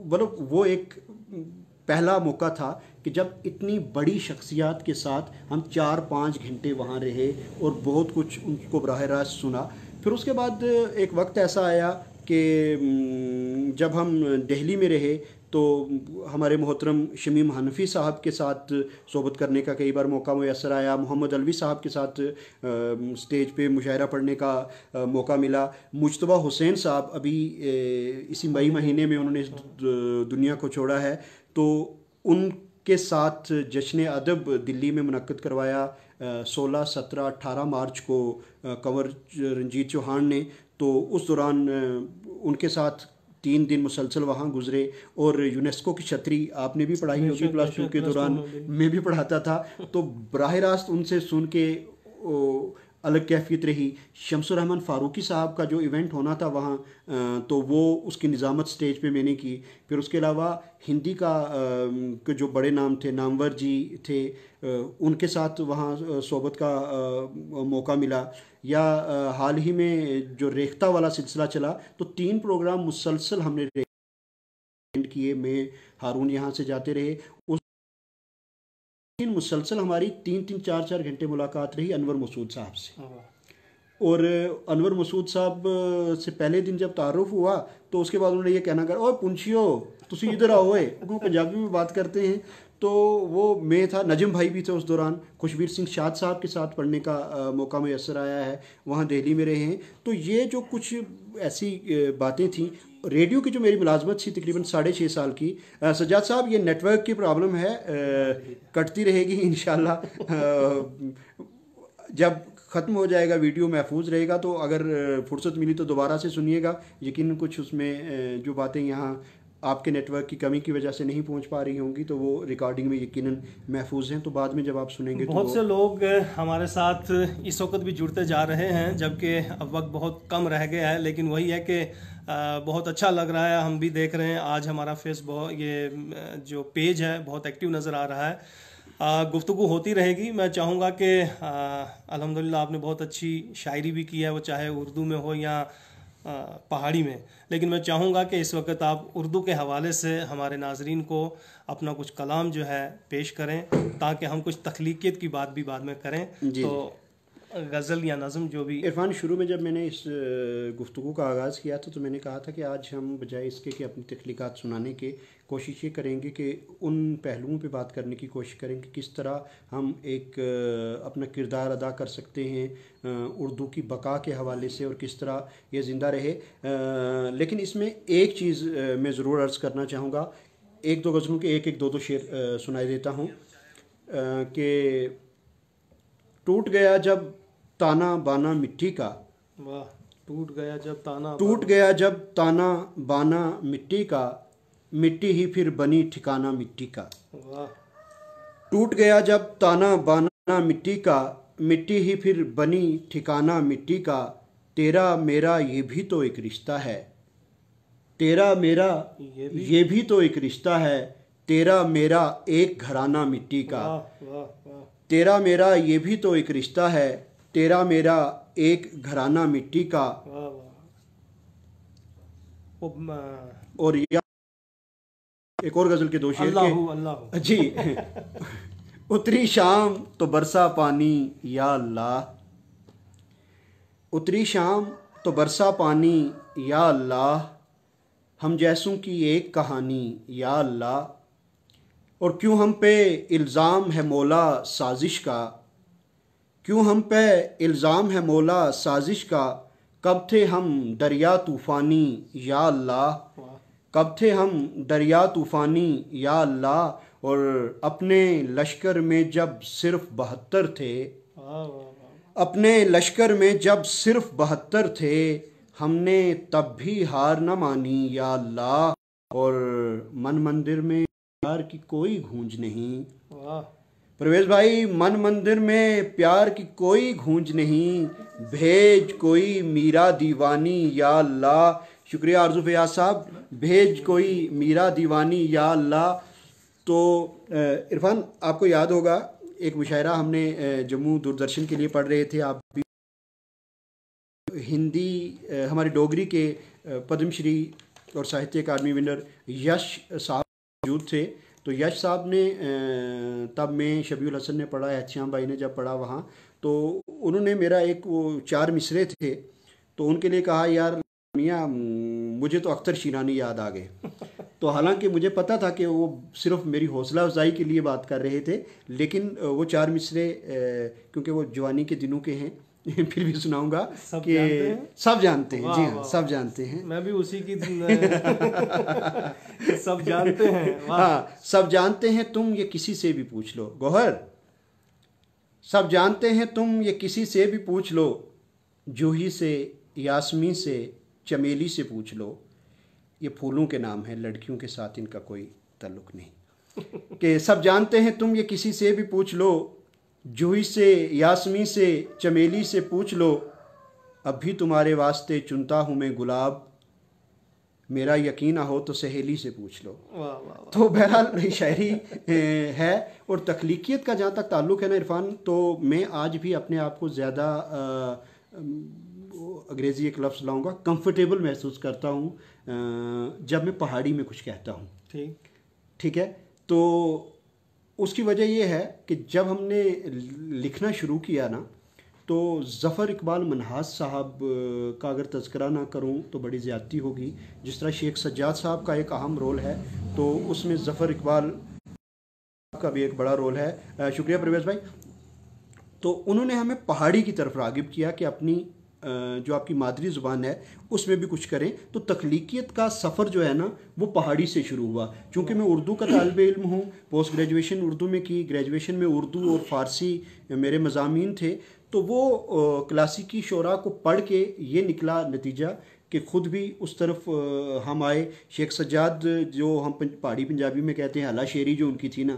मतलब वो एक पहला मौका था कि जब इतनी बड़ी शख्सियात के साथ हम चार पाँच घंटे वहाँ रहे और बहुत कुछ उनको बरह रास्त सुना फिर उसके बाद एक वक्त ऐसा आया कि हम्म, जब हम दिल्ली में रहे तो हमारे मोहतरम शमीम हनफी साहब के साथ सोबत करने का कई बार मौका मैसर आया मोहम्मद अलवी साहब के साथ स्टेज पे मुशायरा पढ़ने का मौका मिला मुशतबा हुसैन साहब अभी इसी मई महीने में उन्होंने दुनिया को छोड़ा है तो उनके साथ जश्न अदब दिल्ली में मनक़द करवाया सोलह सत्रह अठारह मार्च को कंवर रंजीत चौहान ने तो उस दौरान उनके साथ तीन दिन मुसलसल वहाँ गुजरे और यूनेस्को की छतरी आपने भी पढ़ाई होगी प्लस टू के दौरान मैं भी पढ़ाता था तो बरह रास्त उनसे सुन के अलग कैफियत रही शमसरहमान फ़ारूकी साहब का जो इवेंट होना था वहाँ तो वो उसकी निज़ामत स्टेज पे मैंने की फिर उसके अलावा हिंदी का के जो बड़े नाम थे नामवर जी थे उनके साथ वहाँ सोबत का मौका मिला या हाल ही में जो रेखता वाला सिलसिला चला तो तीन प्रोग्राम मुसलसल हमने किए मैं हारून यहाँ से जाते रहे उस लेकिन मुसलसल हमारी तीन तीन चार चार घंटे मुलाकात रही अनवर मसूद साहब से और अनवर मसूद साहब से पहले दिन जब तारुफ हुआ तो उसके बाद उन्होंने ये कहना कर ओ पुंछियो तुम इधर आओ है पंजाबी में बात करते हैं तो वो मैं था नजम भाई भी थे उस दौरान खुशबीर सिंह शाद साहब के साथ पढ़ने का आ, मौका मैसर आया है वहाँ दिल्ली में रहे हैं तो ये जो कुछ ऐसी बातें थी रेडियो की जो मेरी मुलाजमत थी तकरीबन साढ़े छः साल की सज्जाद सजाद साहब ये नेटवर्क की प्रॉब्लम है आ, कटती रहेगी इन जब ख़त्म हो जाएगा वीडियो महफूज रहेगा तो अगर फुर्सत मिली तो दोबारा से सुनिएगा यकीन कुछ उसमें जो बातें यहाँ आपके नेटवर्क की कमी की वजह से नहीं पहुंच पा रही होंगी तो वो रिकॉर्डिंग में यकीनन महफूज हैं तो बाद में जब आप सुनेंगे तो बहुत तो से लोग हमारे साथ इस वक्त भी जुड़ते जा रहे हैं जबकि अब वक्त बहुत कम रह गया है लेकिन वही है कि बहुत अच्छा लग रहा है हम भी देख रहे हैं आज हमारा फेसबुक ये जो पेज है बहुत एक्टिव नज़र आ रहा है गुफ्तु होती रहेगी मैं चाहूँगा कि अलहमदिल्ला आपने बहुत अच्छी शायरी भी की है वो चाहे उर्दू में हो या पहाड़ी में लेकिन मैं चाहूँगा कि इस वक्त आप उर्दू के हवाले से हमारे नाजरीन को अपना कुछ कलाम जो है पेश करें ताकि हम कुछ तख्लीकियत की बात भी बाद में करें तो गज़ल या नज़म जो भी इरफान शुरू में जब मैंने इस गुफ्तु का आगाज़ किया था तो मैंने कहा था कि आज हम बजाय इसके कि अपनी तख्लीक़ात सुनाने के कोशिश ये करेंगे कि उन पहलुओं पे बात करने की कोशिश करें कि किस तरह हम एक अपना किरदार अदा कर सकते हैं उर्दू की बका के हवाले से और किस तरह ये ज़िंदा रहे लेकिन इसमें एक चीज़ मैं ज़रूर अर्ज़ करना चाहूँगा एक दो गज़लों के एक एक दो दो शेर सुनाई देता हूँ कि टूट गया जब ताना बाना मिट्टी का टूट गया जब ताना टूट गया जब ताना बाना मिट्टी का मिट्टी ही फिर बनी ठिकाना मिट्टी का टूट गया जब ताना बाना मिट्टी का मिट्टी ही फिर बनी ठिकाना मिट्टी का तेरा मेरा ये भी तो एक रिश्ता है तेरा मेरा ये भी, ये भी तो एक रिश्ता है तेरा मेरा एक घराना मिट्टी का वाह, वाह, वाह। तेरा मेरा ये भी तो एक रिश्ता है तेरा मेरा एक घराना मिट्टी का और या एक और गजल के दो शेर अल्लाह अल्लाह जी उतरी शाम तो बरसा पानी या अल्लाह उतरी शाम तो बरसा पानी या अल्लाह हम जैसों की एक कहानी या अल्लाह और क्यों हम पे इल्ज़ाम है मौला साजिश का क्यों हम पे इल्ज़ाम है मौला साजिश का कब थे हम दरिया तूफ़ानी या अल्लाह कब थे हम दरिया तूफ़ानी या अल्लाह और अपने लश्कर में जब सिर्फ बहत्तर थे अपने लश्कर में जब सिर्फ बहत्तर थे हमने तब भी हार न मानी या अल्लाह और मन मंदिर में हार की कोई गूंज नहीं प्रवेश भाई मन मंदिर में प्यार की कोई गूंज नहीं भेज कोई मीरा दीवानी या ला शुक्रिया आरजू फयाज साहब भेज कोई मीरा दीवानी या ला तो इरफान आपको याद होगा एक मुशायरा हमने जम्मू दूरदर्शन के लिए पढ़ रहे थे आप भी हिंदी हमारे डोगरी के पद्मश्री और साहित्य अकादमी विनर यश साहब मौजूद थे तो यश साहब ने तब मैं शबी हसन ने पढ़ा हथश्याम भाई ने जब पढ़ा वहाँ तो उन्होंने मेरा एक वो चार मिसरे थे तो उनके लिए कहा यार मियाँ मुझे तो अख्तर शीरानी याद आ गए तो हालांकि मुझे पता था कि वो सिर्फ मेरी हौसला अफजाई के लिए बात कर रहे थे लेकिन वो चार मिसरे क्योंकि वो जवानी के दिनों के हैं फिर भी सुनाऊंगा कि सब जानते हैं जी हाँ सब जानते हैं मैं भी उसी की सब जानते हैं हाँ सब जानते हैं तुम ये किसी से भी पूछ लो गौहर सब जानते हैं तुम ये किसी से भी पूछ लो जूही से यासमी से चमेली से पूछ लो ये फूलों के नाम हैं लड़कियों के साथ इनका कोई तल्लुक नहीं कि सब जानते हैं तुम ये किसी से भी पूछ लो जूही से यासमी से चमेली से पूछ लो अब भी तुम्हारे वास्ते चुनता हूँ मैं गुलाब मेरा यकीन हो तो सहेली से पूछ लो वाँ वाँ। तो बहरहाल शायरी है और तख्लीकियत का जहाँ तक ताल्लुक है ना इरफान तो मैं आज भी अपने आप को ज़्यादा अंग्रेज़ी एक लफ्ज़ लाऊंगा कंफर्टेबल महसूस करता हूँ जब मैं पहाड़ी में कुछ कहता हूँ ठीक ठीक है तो उसकी वजह यह है कि जब हमने लिखना शुरू किया ना तो ज़फ़र इकबाल मनहास साहब का अगर तस्करा ना करूं तो बड़ी ज़्यादती होगी जिस तरह शेख सज्जाद साहब का एक अहम रोल है तो उसमें ज़फ़र इकबाल का भी एक बड़ा रोल है शुक्रिया परवेज़ भाई तो उन्होंने हमें पहाड़ी की तरफ रागिब किया कि अपनी जो आपकी मादरी ज़ुबान है उसमें भी कुछ करें तो तख्लीकियत का सफ़र जो है ना वो पहाड़ी से शुरू हुआ क्योंकि मैं उर्दू का तालब इल्म हूँ पोस्ट ग्रेजुएशन उर्दू में की ग्रेजुएशन में उर्दू और फ़ारसी मेरे मजामी थे तो वो क्लासिकी शरा को पढ़ के ये निकला नतीजा कि ख़ुद भी उस तरफ हम आए शेख सजाद जो हम पहाड़ी पंजाबी में कहते हैं हला शेरी जो उनकी थी ना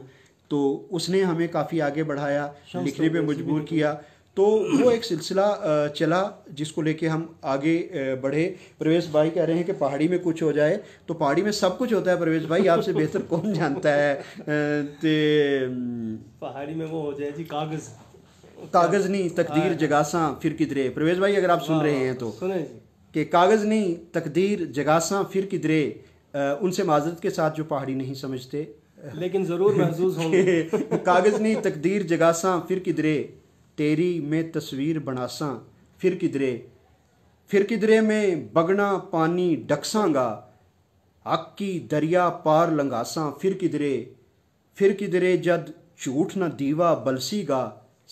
तो उसने हमें काफ़ी आगे बढ़ाया लिखने पे मजबूर किया तो वो एक सिलसिला चला जिसको लेके हम आगे बढ़े प्रवेश भाई कह रहे हैं कि पहाड़ी में कुछ हो जाए तो पहाड़ी में सब कुछ होता है प्रवेश भाई आपसे बेहतर कौन जानता है ते पहाड़ी में वो हो जाए जी कागज़ कागज़ नहीं हाँ। तकदीर जगासा फिर किधरे प्रवेश भाई अगर आप सुन रहे हैं तो कि कागज़ नहीं तकदीर जगासा फिर किधरे उनसे माजरत के साथ जो पहाड़ी नहीं समझते लेकिन ज़रूर महसूस होंगे कागज़ नहीं तकदीर जगासा फिर किधरे तेरी मैं तस्वीर बनासा फिर किधरे फिर किधरे में बगना पानी डकसांगा आकी दरिया पार लंगासा फिर किधरे फिर किधरे जद झूठ ना दीवा बलसीगा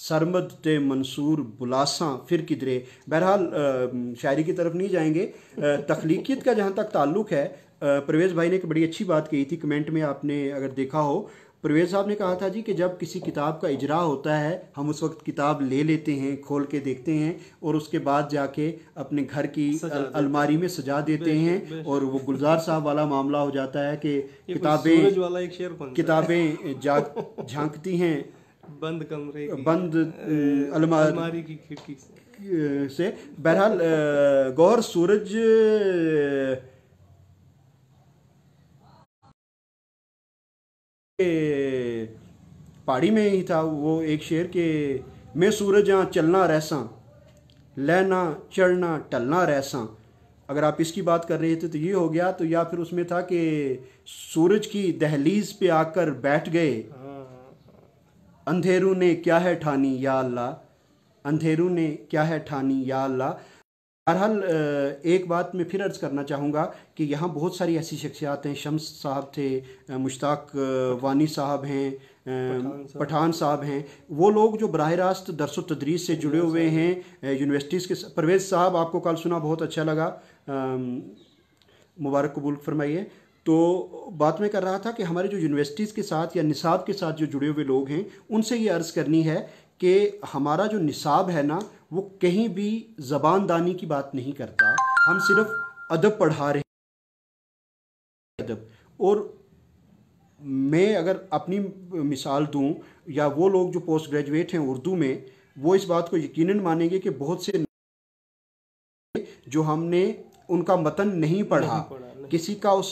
सरमद ते मंसूर बुलासा फिर किधरे बहरहाल शायरी की तरफ नहीं जाएंगे तखलीकियत का जहाँ तक ताल्लुक़ है परवेज़ भाई ने एक बड़ी अच्छी बात कही थी कमेंट में आपने अगर देखा हो परवेज साहब ने कहा था जी कि जब किसी किताब का इजरा होता है हम उस वक्त किताब ले लेते हैं खोल के देखते हैं और उसके बाद जाके अपने घर की अलमारी में सजा देते बेश, हैं बेश, और वो गुलजार साहब वाला मामला हो जाता है कि किताबें किताबें झांकती हैं बंद कमरे बंद अलमारी की खिड़की से बहरहाल गौर सूरज पहाड़ी में ही था वो एक शेर के मैं सूरज यहाँ चलना रहसा लहना चढ़ना टलना रहसा अगर आप इसकी बात कर रहे थे तो ये हो गया तो या फिर उसमें था कि सूरज की दहलीज पे आकर बैठ गए अंधेरों ने क्या है ठानी या अल्लाह अंधेरों ने क्या है ठानी या अल्लाह बहरहाल एक बात मैं फिर अर्ज़ करना चाहूँगा कि यहाँ बहुत सारी ऐसी शख्सियात हैं शम्स साहब थे मुश्ताक वानी साहब हैं पठान साहब हैं वो लोग जो बरह रास्त दरसो तदरीस से जुड़े हुए हैं यूनिवर्सिटीज़ के परवेज़ साहब आपको कल सुना बहुत अच्छा लगा मुबारक कबूल फरमाइए तो बात में कर रहा था कि हमारे जो यूनिवर्सिटीज़ के साथ या निसाब के साथ जो जुड़े हुए लोग हैं उनसे ये अर्ज़ करनी है कि हमारा जो निसाब है ना वो कहीं भी ज़बानदानी की बात नहीं करता हम सिर्फ अदब पढ़ा रहे अदब और मैं अगर अपनी मिसाल दूं या वो लोग जो पोस्ट ग्रेजुएट हैं उर्दू में वो इस बात को यकीनन मानेंगे कि बहुत से जो हमने उनका मतन नहीं पढ़ा, नहीं पढ़ा। किसी का उस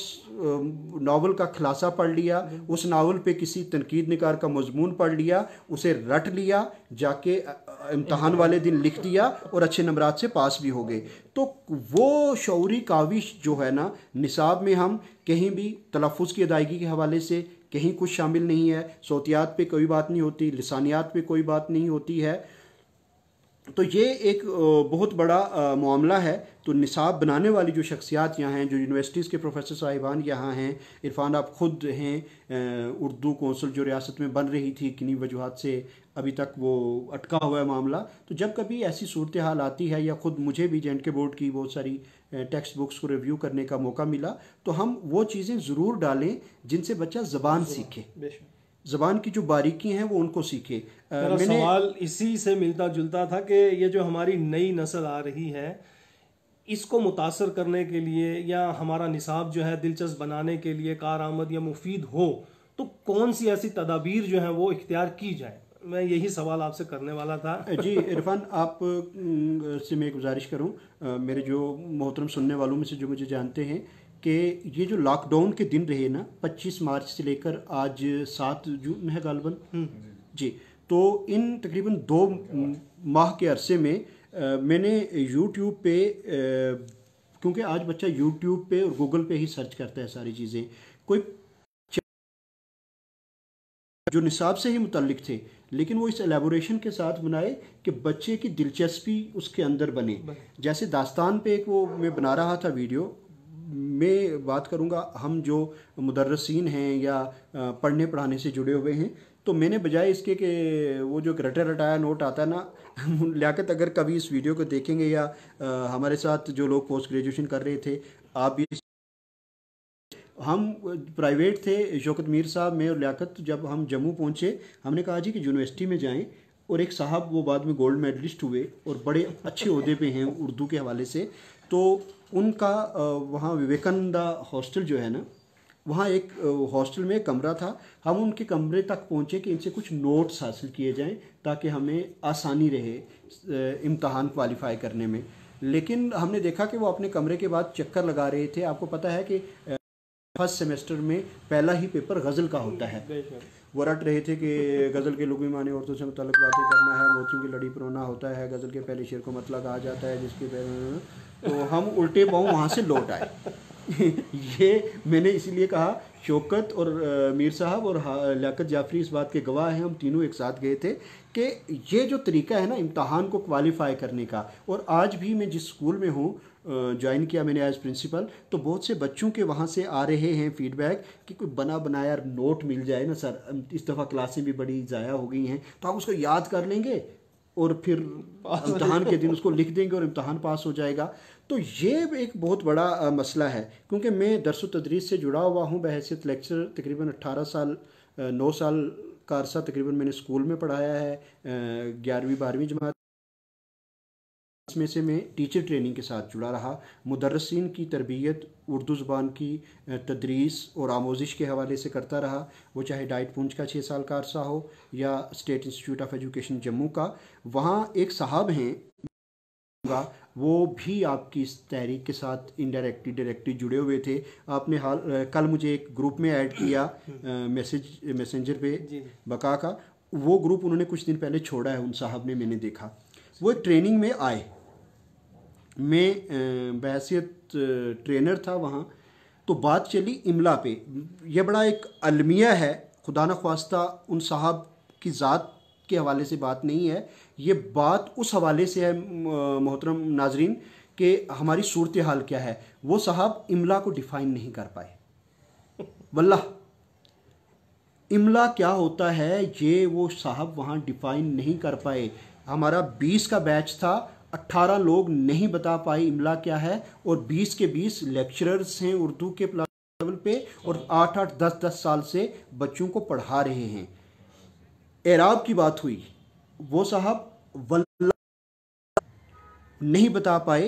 नावल का खुलासा पढ़ लिया उस नावल पे किसी तनकीद निकार का मजमून पढ़ लिया उसे रट लिया जाके इम्तहान वाले दिन लिख दिया और अच्छे नंबरात से पास भी हो गए तो वो शौरी काविश जो है ना निसाब में हम कहीं भी तलफ़ की अदायगी के हवाले से कहीं कुछ शामिल नहीं है सोतियात पे कोई बात नहीं होती लसानियात पे कोई बात नहीं होती है तो ये एक बहुत बड़ा मामला है तो निसाब बनाने वाली जो शख्सियात यहाँ हैं जो यूनिवर्सिटीज़ के प्रोफेसर साहिबान यहाँ हैं इरफान आप ख़ुद हैं उर्दू कौंसल जो रियासत में बन रही थी किन्हीं वजूहत से अभी तक वो अटका हुआ है मामला तो जब कभी ऐसी सूरत हाल आती है या ख़ुद मुझे भी जे के बोर्ड की बहुत सारी टेक्स्ट बुक्स को रिव्यू करने का मौका मिला तो हम वो चीज़ें ज़रूर डालें जिनसे बच्चा ज़बान सीखे ज़बान की जो बारीकी हैं वो उनको सीखे सवाल इसी से मिलता जुलता था कि ये जो हमारी नई नस्ल आ रही है इसको मुतासर करने के लिए या हमारा निसाब जो है दिलचस्प बनाने के लिए कार आमद या मुफीद हो तो कौन सी ऐसी तदाबीर जो है वो इख्तियार की जाए मैं यही सवाल आपसे करने वाला था जी इरफान आप से मैं गुजारिश करूं मेरे जो मोहतरम सुनने वालों में से जो मुझे जानते हैं कि ये जो लॉकडाउन के दिन रहे ना 25 मार्च से लेकर आज 7 जून है गालबन हम्म। जी तो इन तकरीबन दो माह के अरसे में आ, मैंने यूट्यूब पे क्योंकि आज बच्चा यूट्यूब पे और गूगल पे ही सर्च करता है सारी चीज़ें कोई जो निसाब से ही मुतलक थे लेकिन वो इस एलेबोरेशन के साथ बनाए कि बच्चे की दिलचस्पी उसके अंदर बने जैसे दास्तान पे एक वो मैं बना रहा था वीडियो मैं बात करूँगा हम जो मुदर्रसिन हैं या पढ़ने पढ़ाने से जुड़े हुए हैं तो मैंने बजाय इसके कि वो जो रटे रटाया नोट आता है ना लियाकत अगर कभी इस वीडियो को देखेंगे या हमारे साथ जो लोग पोस्ट ग्रेजुएशन कर रहे थे आप भी हम प्राइवेट थे शौकत मीर साहब में और लियात जब हम जम्मू पहुँचे हमने कहा जी कि यूनिवर्सिटी में जाएँ और एक साहब वो बाद में गोल्ड मेडलिस्ट हुए और बड़े अच्छे अहदे पे हैं उर्दू के हवाले से तो उनका वहाँ विवेकानंदा हॉस्टल जो है ना वहाँ एक हॉस्टल में कमरा था हम उनके कमरे तक पहुँचे कि इनसे कुछ नोट्स हासिल किए जाएं ताकि हमें आसानी रहे इम्तहान क्वालिफाई करने में लेकिन हमने देखा कि वो अपने कमरे के बाद चक्कर लगा रहे थे आपको पता है कि फर्स्ट सेमेस्टर में पहला ही पेपर गज़ल का होता है वो रट रहे थे कि गज़ल के लुगवी माने औरतों से मुतल बातें करना है मोती की लड़ी परोना होता है गज़ल के पहले शेर को मतलब आ जाता है जिसके तो हम उल्टे पाँव वहाँ से लौट आए ये मैंने इसीलिए कहा शौकत और मीर साहब और लियाकत जाफरी इस बात के गवाह हैं हम तीनों एक साथ गए थे कि ये जो तरीका है ना इम्तहान को क्वालिफाई करने का और आज भी मैं जिस स्कूल में हूँ ज्वाइन किया मैंने एज प्रिंसिपल तो बहुत से बच्चों के वहाँ से आ रहे हैं फीडबैक कि कोई बना बनाया नोट मिल जाए ना सर इस दफ़ा क्लासें भी बड़ी ज़ाया हो गई हैं तो आप उसको याद कर लेंगे और फिर इम्तहान के दिन उसको लिख देंगे और इम्तहान पास हो जाएगा तो ये एक बहुत बड़ा आ, मसला है क्योंकि मैं दरस तदरीस से जुड़ा हुआ हूँ बहसीत लेक्चर तकरीबन अट्ठारह साल नौ साल का अरसा तकरीबन मैंने स्कूल में पढ़ाया है ग्यारहवीं बारहवीं जमात इसमें से मैं टीचर ट्रेनिंग के साथ जुड़ा रहा मुदरसिन की तरबियत उर्दू ज़ुबान की तदरीस और आमोजिश के हवाले से करता रहा वो चाहे डाइट पुंज का छः साल का अरसा हो या State Institute of Education Jammu का वहाँ एक साहब हैं वो भी आपकी इस तहरीक के साथ इनडायरेक्टली डायरेक्टली जुड़े हुए थे आपने हाल कल मुझे एक ग्रुप में ऐड किया मैसेज मैसेंजर पे बका का वो ग्रुप उन्होंने कुछ दिन पहले छोड़ा है उन साहब ने मैंने देखा वो एक ट्रेनिंग में आए मैं बहसीत ट्रेनर था वहाँ तो बात चली इमला पे यह बड़ा एक अलमिया है खुदा न खास्ता उन साहब की ज़ात के हवाले से बात नहीं है ये बात उस हवाले से है मोहतरम नाजरीन कि हमारी सूरत हाल क्या है वो साहब इमला को डिफाइन नहीं कर पाए वल्ला इमला क्या होता है ये वो साहब वहाँ डिफाइन नहीं कर पाए हमारा 20 का बैच था 18 लोग नहीं बता पाए इमला क्या है और 20 के 20 लेक्चरर्स हैं उर्दू के लेवल पे और आठ आठ दस दस साल से बच्चों को पढ़ा रहे हैं एराब की बात हुई वो साहब वल्ला नहीं बता पाए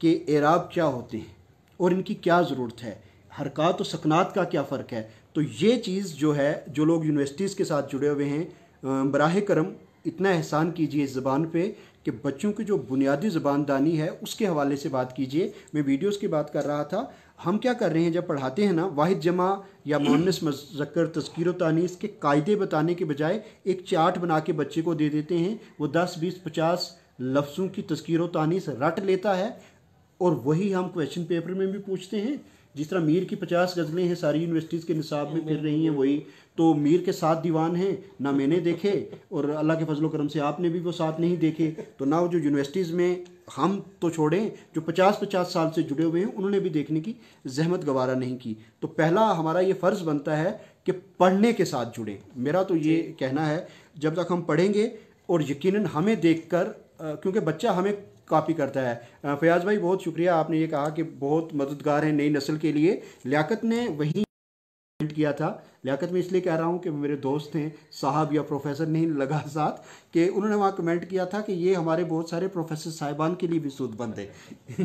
कि एराब क्या होते हैं और इनकी क्या ज़रूरत है हरकत और सकनात का क्या फ़र्क है तो ये चीज़ जो है जो लोग यूनिवर्सिटीज़ के साथ जुड़े हुए हैं बरह करम इतना एहसान कीजिए इस ज़बान पे कि बच्चों की जो बुनियादी ज़बानदानी है उसके हवाले से बात कीजिए मैं वीडियोस की बात कर रहा था हम क्या कर रहे हैं जब पढ़ाते हैं ना वाहिद जमा या मोनस मजक्र तस्कर तानीस के कायदे बताने के बजाय एक चार्ट बना के बच्चे को दे देते हैं वो दस बीस पचास लफ्ज़ों की तस्कर तानीस रट लेता है और वही हम क्वेश्चन पेपर में भी पूछते हैं जिस तरह मीर की पचास गज़लें हैं सारी यूनिवर्सिटीज़ के निसाब में फिर रही हैं वही तो मीर के साथ दीवान हैं ना मैंने देखे और अल्लाह के फजलोक्रम करम से आपने भी वो साथ नहीं देखे तो ना वो जो यूनिवर्सिटीज़ में हम तो छोड़ें जो पचास पचास साल से जुड़े हुए हैं उन्होंने भी देखने की जहमत गवारा नहीं की तो पहला हमारा ये फ़र्ज़ बनता है कि पढ़ने के साथ जुड़ें मेरा तो ये कहना है जब तक हम पढ़ेंगे और यकीनन हमें देखकर क्योंकि बच्चा हमें कॉपी करता है फयाज़ भाई बहुत शुक्रिया आपने ये कहा कि बहुत मददगार हैं नई नस्ल के लिए लियाकत ने वहीं किया था लियाकत में इसलिए कह रहा हूँ कि मेरे दोस्त हैं साहब या प्रोफेसर नहीं लगा साथ कि उन्होंने वहाँ कमेंट किया था कि ये हमारे बहुत सारे प्रोफेसर साहिबान के लिए भी सूद बंद है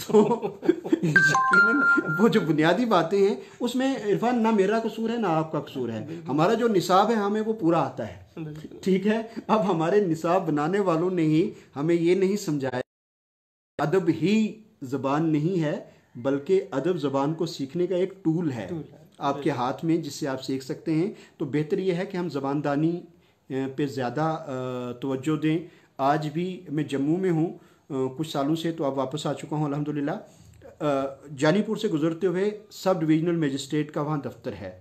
तो यकीन वो जो बुनियादी बातें हैं उसमें इरफान ना मेरा कसूर है ना आपका कसूर है हमारा जो निसाब है हमें वो पूरा आता है ठीक है अब हमारे निसाब बनाने वालों ने ही हमें ये नहीं समझाया अदब ही जबान नहीं है बल्कि अदब जबान को सीखने का एक टूल है, टूल है। आपके हाथ में जिससे आप सीख सकते हैं तो बेहतर यह है कि हम ज़बानदानी पे ज़्यादा तवज्जो दें आज भी मैं जम्मू में हूँ कुछ सालों से तो अब वापस आ चुका हूँ अलहमदिल्ला जानीपुर से गुजरते हुए सब डिवीजनल मजिस्ट्रेट का वहाँ दफ्तर है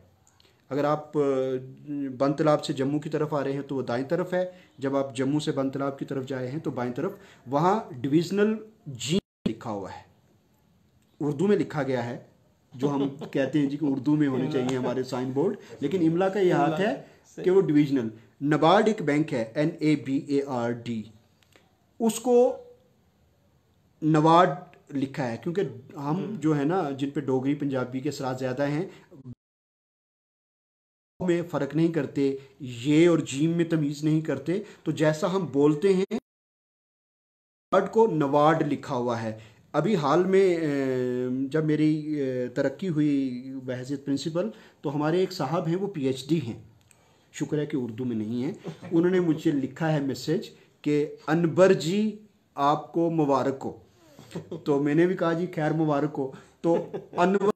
अगर आप बन तालाब से जम्मू की तरफ आ रहे हैं तो वो दाएं तरफ है जब आप जम्मू से बन तालाब की तरफ जाए हैं तो बाएँ तरफ वहाँ डिवीज़नल जी लिखा हुआ है उर्दू में लिखा गया है जो हम कहते हैं जी कि उर्दू में होने चाहिए हमारे साइन बोर्ड लेकिन इमला का ये हाथ है कि वो डिविजनल नबार्ड एक बैंक है N A B A R D उसको नवार्ड लिखा है क्योंकि हम हम्म। जो है ना जिन पे डोगरी पंजाबी के असरा ज़्यादा हैं में फ़र्क नहीं करते ये और जीम में तमीज़ नहीं करते तो जैसा हम बोलते हैं नबार्ड को नवार्ड लिखा हुआ है अभी हाल में जब मेरी तरक्की हुई बहसीत प्रिंसिपल तो हमारे एक साहब हैं वो पीएचडी हैं शुक्र है कि उर्दू में नहीं है उन्होंने मुझे लिखा है मैसेज कि अनबर जी आपको मुबारक हो तो मैंने भी कहा जी खैर मुबारक हो तो अनवर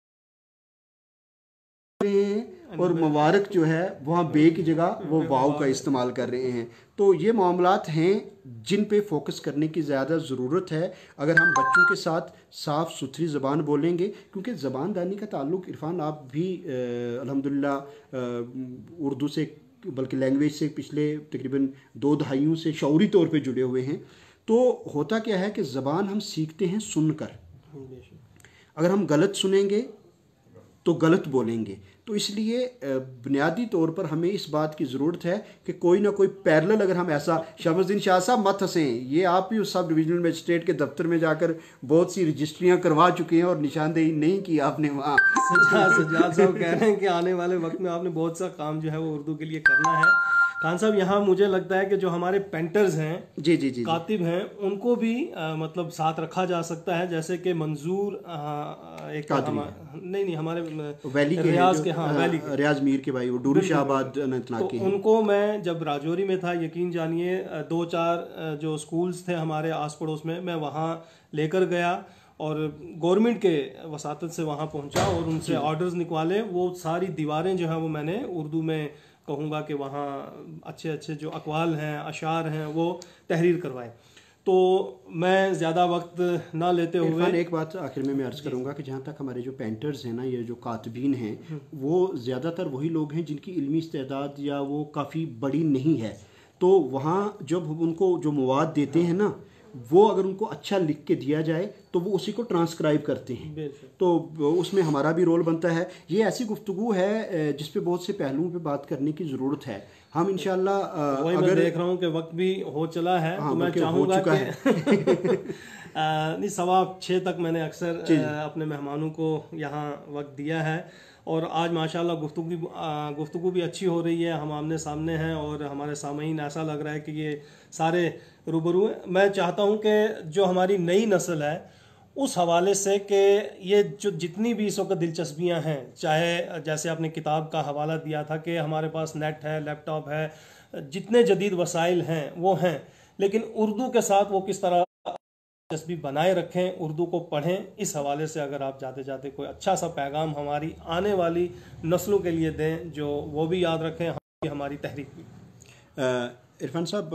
और मुबारक जो है वहाँ बे की जगह वो वाव का इस्तेमाल कर रहे हैं तो ये मामला हैं जिन पे फोकस करने की ज़्यादा ज़रूरत है अगर हम बच्चों के साथ साफ़ सुथरी ज़बान बोलेंगे क्योंकि ज़बानदानी का ताल्लुक इरफान आप भी अलहमदिल्ला उर्दू से बल्कि लैंग्वेज से पिछले तकरीबन दो दहाइयों से शौरी तौर पे जुड़े हुए हैं तो होता क्या है कि ज़बान हम सीखते हैं सुनकर हाँ, अगर हम गलत सुनेंगे तो गलत बोलेंगे तो इसलिए बुनियादी तौर पर हमें इस बात की ज़रूरत है कि कोई ना कोई पैरल अगर हम ऐसा शमसद्दीन शाह साहब मत हंसें ये आप भी उस सब डिविजनल मजिस्ट्रेट के दफ्तर में जाकर बहुत सी रजिस्ट्रियाँ करवा चुके हैं और निशानदेही नहीं की आपने वहाँ सजाद साहब कह रहे हैं कि आने वाले वक्त में आपने बहुत सा काम जो है वो उर्दू के लिए करना है खान साहब यहाँ मुझे लगता है कि जो हमारे पेंटर्स हैं जी जी जी कातिब हैं उनको भी आ, मतलब साथ रखा जा सकता है जैसे कि मंजूर एक हम, नहीं नहीं हमारे वैली के रियाज के हाँ वैली के रियाज मीर के भाई वो डूरी शाहबाद तो के उनको मैं जब राजौरी में था यकीन जानिए दो चार जो स्कूल्स थे हमारे आस पड़ोस में मैं वहाँ लेकर गया और गवर्नमेंट के वसात से वहाँ पहुँचा और उनसे ऑर्डर्स निकाले वो सारी दीवारें जो हैं वो मैंने उर्दू में कहूँगा कि वहाँ अच्छे अच्छे जो अकवाल हैं अशार हैं वो तहरीर करवाएं तो मैं ज़्यादा वक्त ना लेते हुए एक बात आखिर में मैं अर्ज़ करूँगा कि जहाँ तक हमारे जो पेंटर्स हैं ना ये जो कातबीन हैं हम्म। वो ज़्यादातर वही लोग हैं जिनकी इलमी इस्तेदाद या वो काफ़ी बड़ी नहीं है तो वहाँ जब हम उनको जो मवाद देते हैं ना वो अगर उनको अच्छा लिख के दिया जाए तो वो उसी को ट्रांसक्राइब करते हैं तो उसमें हमारा भी रोल बनता है ये ऐसी गुफ्तु है जिस पे बहुत से पहलुओं पे बात करने की ज़रूरत है हम इन अगर देख रहा हूँ कि वक्त भी हो चला है हाँ, तो मैं चुका कि नहीं सवा छः तक मैंने अक्सर अपने मेहमानों को यहाँ वक्त दिया है और आज माशाल्लाह गुफ्तु की गुफ्तु भी अच्छी हो रही है हम आमने सामने हैं और हमारे सामीन ऐसा लग रहा है कि ये सारे रूबरू मैं चाहता हूँ कि जो हमारी नई नस्ल है उस हवाले से कि ये जो जितनी भी इस वक्त दिलचस्पियाँ हैं चाहे जैसे आपने किताब का हवाला दिया था कि हमारे पास नेट है लैपटॉप है जितने जदीद वसाइल हैं वो हैं लेकिन उर्दू के साथ वो किस तरह दिलचस्पी बनाए रखें उर्दू को पढ़ें इस हवाले से अगर आप जाते जाते कोई अच्छा सा पैगाम हमारी आने वाली नस्लों के लिए दें जो वो भी याद रखें हम हमारी तहरीक भी इरफान साहब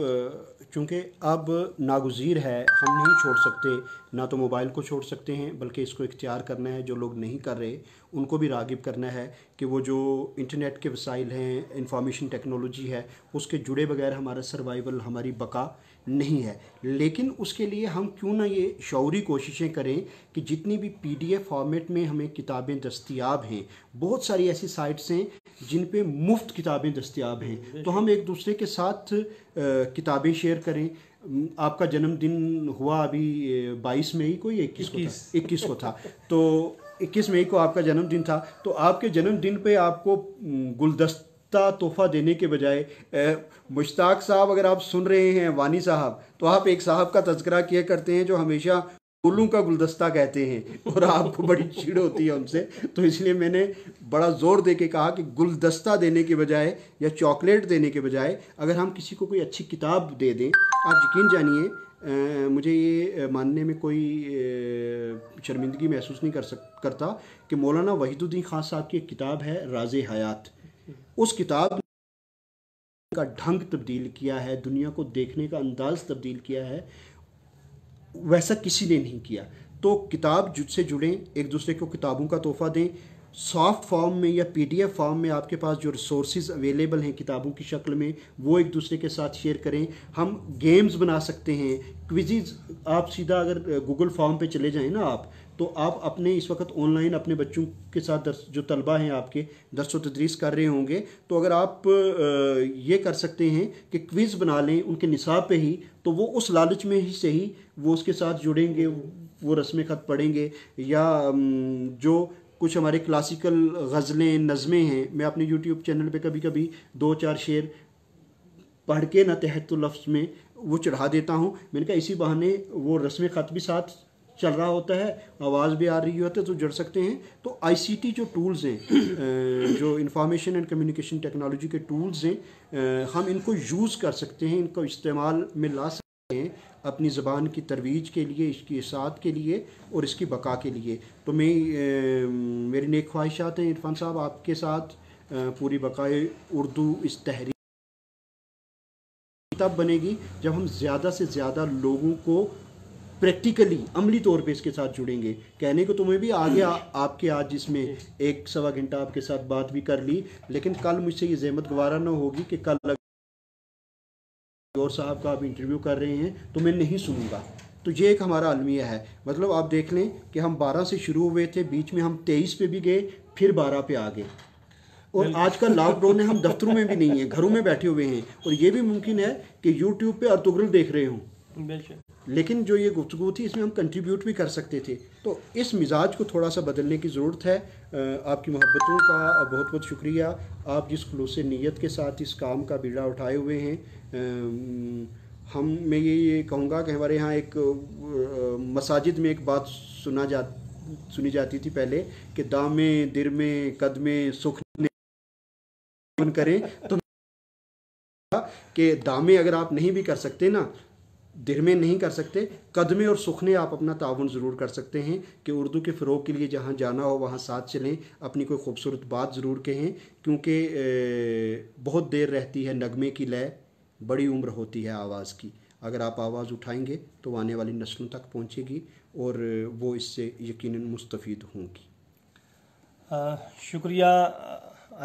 चूँकि अब नागजीर है हम नहीं छोड़ सकते ना तो मोबाइल को छोड़ सकते हैं बल्कि इसको इख्तियार करना है जो लोग नहीं कर रहे उनको भी रागिब करना है कि वो जो इंटरनेट के वसाइल हैं इंफॉर्मेशन टेक्नोलॉजी है उसके जुड़े बगैर हमारा सर्वाइवल हमारी बका नहीं है लेकिन उसके लिए हम क्यों ना ये शौरी कोशिशें करें कि जितनी भी पीडीएफ फॉर्मेट में हमें किताबें दस्तियाब हैं बहुत सारी ऐसी साइट्स हैं जिन पे मुफ्त किताबें दस्तियाब हैं तो हम एक दूसरे के साथ किताबें शेयर करें आपका जन्मदिन हुआ अभी बाईस मई को या इक्कीस को था इक्कीस को था तो इक्कीस मई को आपका जन्मदिन था तो आपके जन्मदिन पे आपको गुलदस्त सस्ता तोहफा देने के बजाय मुश्ताक साहब अगर आप सुन रहे हैं वानी साहब तो आप एक साहब का तस्करा किया करते हैं जो हमेशा गुल्लू का गुलदस्ता कहते हैं और आपको बड़ी चिड़ होती है उनसे तो इसलिए मैंने बड़ा जोर दे के कहा कि गुलदस्ता देने के बजाय या चॉकलेट देने के बजाय अगर हम किसी को कोई अच्छी किताब दे दें आप यकीन जानिए मुझे ये मानने में कोई शर्मिंदगी महसूस नहीं कर सक करता कि मौलाना वहीदुद्दीन खान साहब की एक किताब है राज हयात उस किताब का ढंग तब्दील किया है दुनिया को देखने का अंदाज तब्दील किया है वैसा किसी ने नहीं किया तो किताब से जुड़ें एक दूसरे को किताबों का तोहफा दें सॉफ्ट फॉर्म में या पीडीएफ फॉर्म में आपके पास जो रिसोर्सेज अवेलेबल हैं किताबों की शक्ल में वो एक दूसरे के साथ शेयर करें हम गेम्स बना सकते हैं क्विजीज आप सीधा अगर गूगल फॉर्म पे चले जाएं ना आप तो आप अपने इस वक्त ऑनलाइन अपने बच्चों के साथ दर्श जो तलबा हैं आपके दरस व तदरीस कर रहे होंगे तो अगर आप ये कर सकते हैं कि क्विज़ बना लें उनके निसाब पे ही तो वो उस लालच में ही से ही वो उसके साथ जुड़ेंगे वो रस्म ख़त पढ़ेंगे या जो कुछ हमारे क्लासिकल गज़लें नज़में हैं मैं अपने यूट्यूब चैनल पर कभी कभी दो चार शेर पढ़ के ना तहत लफ्ज़ में वो चढ़ा देता हूँ मैंने कहा इसी बहाने वो रस्म ख़त भी साथ चल रहा होता है आवाज़ भी आ रही होती है तो जुड़ सकते हैं तो आईसीटी जो टूल्स हैं जो इंफॉर्मेशन एंड कम्युनिकेशन टेक्नोलॉजी के टूल्स हैं हम इनको यूज़ कर सकते हैं इनको इस्तेमाल में ला सकते हैं अपनी ज़बान की तरवीज के लिए इसकी इसात के लिए और इसकी बका के लिए तो मैं मेरी नेक ख्वाहिशात हैं इरफान साहब आपके साथ पूरी बकाए उर्दू इस तहरीर तब बनेगी जब हम ज़्यादा से ज़्यादा लोगों को प्रैक्टिकली अमली तौर पे इसके साथ जुड़ेंगे कहने को तुम्हें भी आ गया आपके आज इसमें एक सवा घंटा आपके साथ बात भी कर ली लेकिन कल मुझसे ये जहमत गवारा ना होगी कि कल गौर साहब का आप इंटरव्यू कर रहे हैं तो मैं नहीं सुनूंगा तो ये एक हमारा अलमिया है मतलब आप देख लें कि हम 12 से शुरू हुए थे बीच में हम 23 पे भी गए फिर 12 पे आ गए और आज का लॉकडाउन है हम दफ्तरों में भी नहीं है घरों में बैठे हुए हैं और ये भी मुमकिन है कि यूट्यूब पे अर्तुगरल देख रहे हों लेकिन जो ये गुफ्तु थी इसमें हम कंट्रीब्यूट भी कर सकते थे तो इस मिजाज को थोड़ा सा बदलने की ज़रूरत है आपकी मोहब्बतों का बहुत बहुत शुक्रिया आप जिस खलूस नीयत के साथ इस काम का बीड़ा उठाए हुए हैं हम मैं ये ये कहूँगा कि हमारे यहाँ एक मसाजिद में एक बात सुना जा सुनी जाती थी पहले कि दामे दिर में कद में सुख करें तो कि दामे अगर आप नहीं भी कर सकते ना में नहीं कर सकते कदमे और सुखने आप अपना ताउन ज़रूर कर सकते हैं कि उर्दू के फ़रोग के लिए जहाँ जाना हो वहाँ साथ चलें अपनी कोई ख़ूबसूरत बात ज़रूर कहें क्योंकि बहुत देर रहती है नगमे की लय बड़ी उम्र होती है आवाज़ की अगर आप आवाज़ उठाएंगे तो आने वाली नस्लों तक पहुँचेगी और वो इससे यकीन मुस्तफ़ होंगी शुक्रिया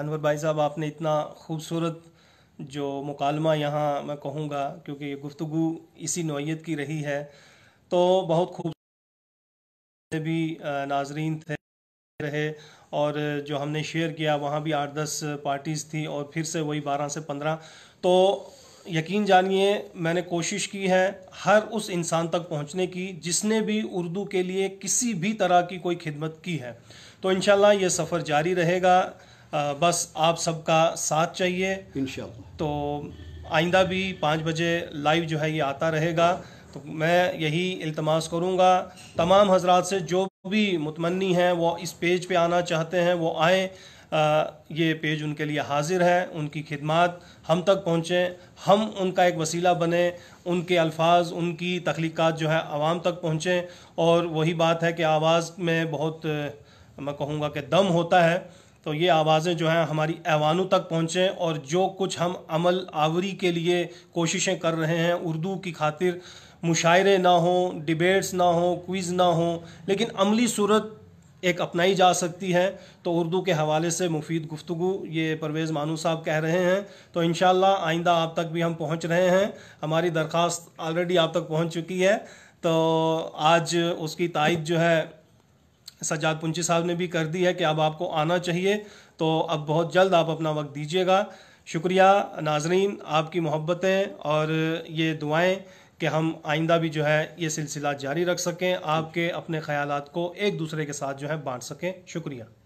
अनवर भाई साहब आपने इतना खूबसूरत जो मुकालमा यहाँ मैं कहूँगा क्योंकि ये गुफ्तु इसी नोयत की रही है तो बहुत खूब भी नाजरीन थे रहे और जो हमने शेयर किया वहाँ भी आठ दस पार्टीज़ थी और फिर से वही बारह से पंद्रह तो यकीन जानिए मैंने कोशिश की है हर उस इंसान तक पहुँचने की जिसने भी उर्दू के लिए किसी भी तरह की कोई खिदमत की है तो इन ये सफ़र जारी रहेगा बस आप सबका साथ चाहिए इन तो आइंदा भी पाँच बजे लाइव जो है ये आता रहेगा तो मैं यही इल्तमास करूँगा तमाम हजरात से जो भी मुतमनी हैं वो इस पेज पे आना चाहते हैं वो आए ये पेज उनके लिए हाजिर है उनकी खिदमत हम तक पहुँचें हम उनका एक वसीला बने उनके अल्फाज उनकी तख्लीक़ात जो है आवाम तक पहुँचें और वही बात है कि आवाज़ में बहुत मैं कहूँगा कि दम होता है तो ये आवाज़ें जो हैं हमारी ऐवानों तक पहुँचें और जो कुछ हम अमल आवरी के लिए कोशिशें कर रहे हैं उर्दू की खातिर मुशायरे ना हों डिबेट्स ना हों क्विज़ ना हों लेकिन अमली सूरत एक अपनाई जा सकती है तो उर्दू के हवाले से मुफीद गुफ्तु ये परवेज़ मानू साहब कह रहे हैं तो इन आइंदा आप तक भी हम पहुँच रहे हैं हमारी दरख्वास्त ऑलरेडी आप तक पहुँच चुकी है तो आज उसकी तायद जो है सजाद पुंची साहब ने भी कर दी है कि अब आपको आना चाहिए तो अब बहुत जल्द आप अपना वक्त दीजिएगा शुक्रिया नाजरीन आपकी मोहब्बतें और ये दुआएं कि हम आइंदा भी जो है ये सिलसिला जारी रख सकें आपके अपने ख्यालात को एक दूसरे के साथ जो है बांट सकें शुक्रिया